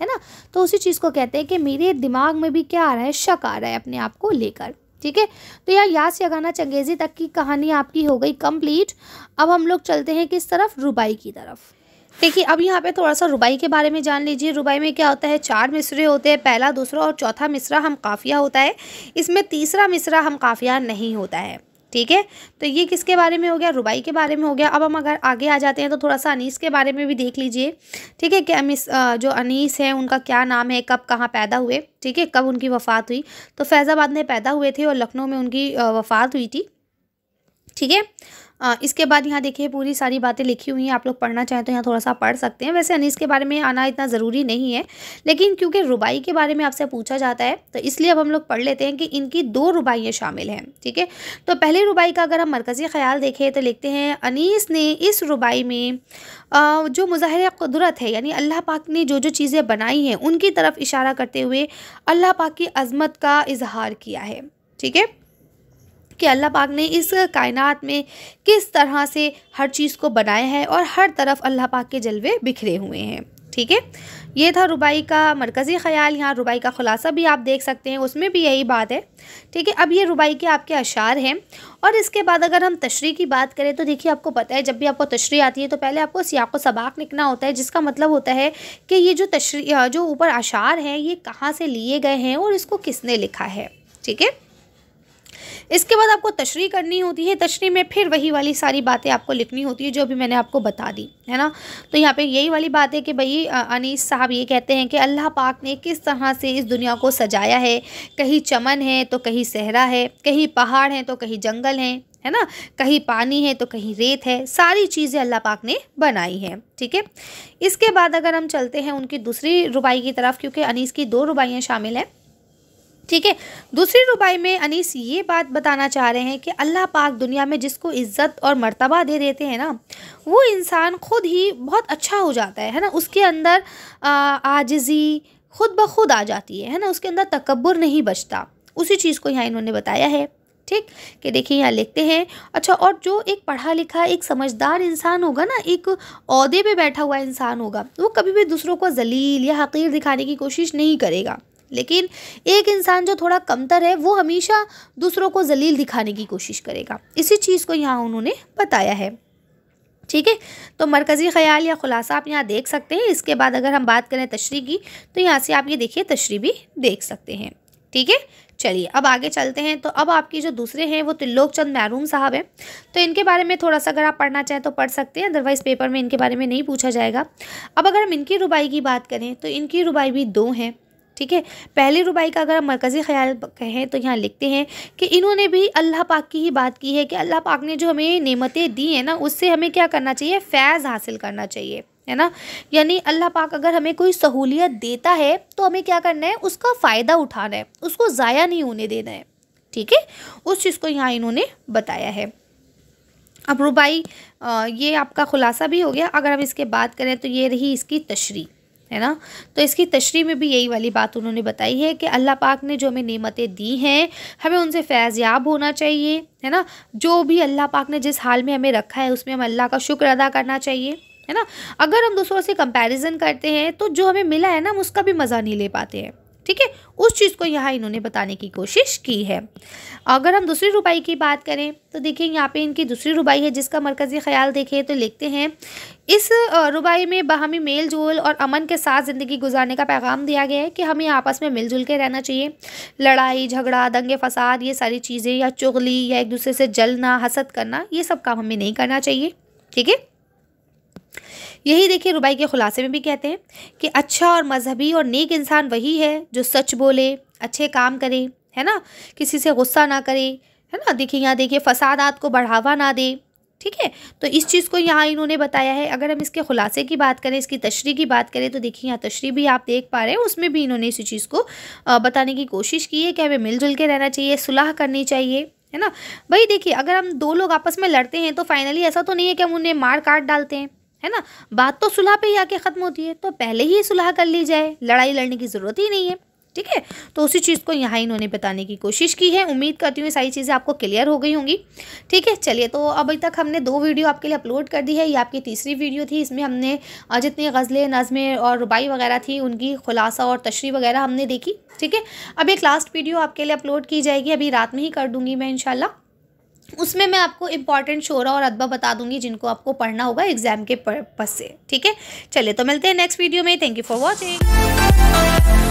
A: है ना तो उसी चीज़ को कहते हैं कि मेरे दिमाग में भी क्या आ रहा है शक आ रहा है अपने आप को लेकर ठीक है तो यार यास यगाना चंगेज़ी तक की कहानी आपकी हो गई कंप्लीट अब हम लोग चलते हैं किस तरफ रुबाई की तरफ देखिए अब यहाँ पे थोड़ा सा रुबाई के बारे में जान लीजिए रुबाई में क्या होता है चार मिसरे होते हैं पहला दूसरा और चौथा मिसरा हम काफिया होता है इसमें तीसरा मिसरा हम काफिया नहीं होता है ठीक है तो ये किसके बारे में हो गया रुबाई के बारे में हो गया अब हम अगर आगे आ जाते हैं तो थोड़ा सा अनीस के बारे में भी देख लीजिए ठीक है क्या मिस जो अनीस है उनका क्या नाम है कब कहाँ पैदा हुए ठीक है कब उनकी वफ़ात हुई तो फैज़ाबाद में पैदा हुए थे और लखनऊ में उनकी वफ़ात हुई थी ठीक है इसके बाद यहाँ देखिए पूरी सारी बातें लिखी हुई हैं आप लोग पढ़ना चाहें तो यहाँ थोड़ा सा पढ़ सकते हैं वैसे अनीस के बारे में आना इतना ज़रूरी नहीं है लेकिन क्योंकि रुबाई के बारे में आपसे पूछा जाता है तो इसलिए अब हम लोग पढ़ लेते हैं कि इनकी दो रुबाइयाँ शामिल हैं ठीक है तो पहले रुबाई का अगर हम मरकज़ी ख्याल देखें तो लिखते हैं अनीस ने इस रुबाई में जो मुजाहिर कुदरत है यानी अल्लाह पाक ने जो जो चीज़ें बनाई हैं उनकी तरफ इशारा करते हुए अल्लाह पाक की अज़मत का इजहार किया है ठीक है कि अल्लाह पाक ने इस कायनात में किस तरह से हर चीज़ को बनाया है और हर तरफ अल्लाह पाक के जलवे बिखरे हुए हैं ठीक है ये था रुबाई का मरकज़ी ख्याल यहाँ रुबाई का ख़ुलासा भी आप देख सकते हैं उसमें भी यही बात है ठीक है अब ये रुबाई के आपके अशार हैं और इसके बाद अगर हम तशरी की बात करें तो देखिए आपको पता है जब भी आपको तशरी आती है तो पहले आपको सियाको सबाक लिखना होता है जिसका मतलब होता है कि ये जो तशरी जो ऊपर अशार हैं ये कहाँ से लिए गए हैं और इसको किसने लिखा है ठीक है इसके बाद आपको तशरी करनी होती है तशरी में फिर वही वाली सारी बातें आपको लिखनी होती है जो भी मैंने आपको बता दी है ना तो यहाँ पे यही वाली बात है कि भई अनीस साहब ये कहते हैं कि अल्लाह पाक ने किस तरह से इस दुनिया को सजाया है कहीं चमन है तो कहीं सहरा है कहीं पहाड़ हैं तो कहीं जंगल हैं है ना कहीं पानी है तो कहीं रेत है सारी चीज़ें अल्लाह पाक ने बनाई हैं ठीक है इसके बाद अगर हम चलते हैं उनकी दूसरी रुबाई की तरफ क्योंकि अनीस की दो रुबाइयाँ शामिल हैं ठीक है दूसरी रुबाई में अनीस ये बात बताना चाह रहे हैं कि अल्लाह पाक दुनिया में जिसको इज़्ज़त और मर्तबा दे देते हैं ना वो इंसान ख़ुद ही बहुत अच्छा हो जाता है है ना उसके अंदर आजजी खुद ब खुद आ जाती है है ना उसके अंदर तकबर नहीं बचता उसी चीज़ को यहाँ इन्होंने बताया है ठीक कि देखिए यहाँ लिखते हैं अच्छा और जो एक पढ़ा लिखा एक समझदार इंसान होगा ना एक अहदे पे बैठा हुआ इंसान होगा वो कभी भी दूसरों को जलील या हकीर दिखाने की कोशिश नहीं करेगा लेकिन एक इंसान जो थोड़ा कमतर है वो हमेशा दूसरों को जलील दिखाने की कोशिश करेगा इसी चीज़ को यहाँ उन्होंने बताया है ठीक है तो मरकज़ी ख्याल या ख़ुलासा आप यहाँ देख सकते हैं इसके बाद अगर हम बात करें तशरी की तो यहाँ से आप ये देखिए तशरी भी देख सकते हैं ठीक है चलिए अब आगे चलते हैं तो अब आपकी जो दूसरे हैं वो त्रिलोक चंद महरूम साहब हैं तो इनके बारे में थोड़ा सा अगर आप पढ़ना चाहें तो पढ़ सकते हैं अदरवाइज़ पेपर में इनके बारे में नहीं पूछा जाएगा अब अगर हम इनकी रुबाई की बात करें तो इनकी रुबाई भी दो हैं ठीक है पहली रुबाई का अगर हम मरकज़ी ख्याल कहें तो यहाँ लिखते हैं कि इन्होंने भी अल्लाह पाक की ही बात की है कि अल्लाह पाक ने जो हमें नेमतें दी हैं ना उससे हमें क्या करना चाहिए फैज़ हासिल करना चाहिए है ना यानी अल्लाह पाक अगर हमें कोई सहूलियत देता है तो हमें क्या करना है उसका फ़ायदा उठाना है उसको ज़ाया नहीं होने देना है ठीक है उस चीज़ को यहाँ इन्होंने बताया है अब रुबाई ये आपका ख़ुलासा भी हो गया अगर हम इसके बात करें तो ये रही इसकी तशरी है ना तो इसकी तशरी में भी यही वाली बात उन्होंने बताई है कि अल्लाह पाक ने जो हमें नेमतें दी हैं हमें उनसे फैज़याब होना चाहिए है ना जो भी अल्लाह पाक ने जिस हाल में हमें रखा है उसमें हमें अल्लाह का शुक्र अदा करना चाहिए है ना अगर हम दूसरों से कंपैरिजन करते हैं तो जो हमें मिला है ना हम उसका भी मज़ा नहीं ले पाते हैं ठीक है उस चीज़ को यहाँ इन्होंने बताने की कोशिश की है अगर हम दूसरी रुबाई की बात करें तो देखिए यहाँ पे इनकी दूसरी रुबाई है जिसका मरकज़ी ख्याल देखें तो लिखते हैं इस रुबाई में बाहमी मेल जोल और अमन के साथ ज़िंदगी गुजारने का पैगाम दिया गया है कि हमें आपस में मिलजुल के रहना चाहिए लड़ाई झगड़ा दंगे फसाद ये सारी चीज़ें या चुगली या एक दूसरे से जलना हसद करना ये सब काम हमें नहीं करना चाहिए ठीक है यही देखिए रुबाई के ख़ुलासे में भी कहते हैं कि अच्छा और मजहबी और नेक इंसान वही है जो सच बोले अच्छे काम करे है ना किसी से गुस्सा ना करे है ना देखिए यहाँ देखिए फसादात को बढ़ावा ना दे ठीक है तो इस चीज़ को यहाँ इन्होंने बताया है अगर हम इसके ख़ुलासे की बात करें इसकी तशरी की बात करें तो देखिए यहाँ तशरी भी आप देख पा रहे हैं उसमें भी इन्होंने इसी चीज़ को बताने की कोशिश की है कि हमें मिलजुल के रहना चाहिए सुलह करनी चाहिए है ना भाई देखिए अगर हम दो लोग आपस में लड़ते हैं तो फाइनली ऐसा तो नहीं है कि हम उन्हें मार काट डालते हैं है ना बात तो सुलह पे ही आके ख़त्म होती है तो पहले ही सुलह कर ली जाए लड़ाई लड़ने की ज़रूरत ही नहीं है ठीक है तो उसी चीज़ को यहाँ इन्होंने बताने की कोशिश की है उम्मीद करती हूँ सारी चीज़ें आपको क्लियर हो गई होंगी ठीक है चलिए तो अभी तक हमने दो वीडियो आपके लिए अपलोड कर दी है ये आपकी तीसरी वीडियो थी इसमें हमने जितनी गज़लें नज़में और रुबाई वगैरह थी उनकी खुलासा और तशरी वगैरह हमने देखी ठीक है अब एक लास्ट वीडियो आपके लिए अपलोड की जाएगी अभी रात में ही कर दूँगी मैं इनशाला उसमें मैं आपको इंपॉर्टेंट शोरा और अदबा बता दूंगी जिनको आपको पढ़ना होगा एग्जाम के पर्पज से ठीक है चलिए तो मिलते हैं नेक्स्ट वीडियो में थैंक यू फॉर वॉचिंग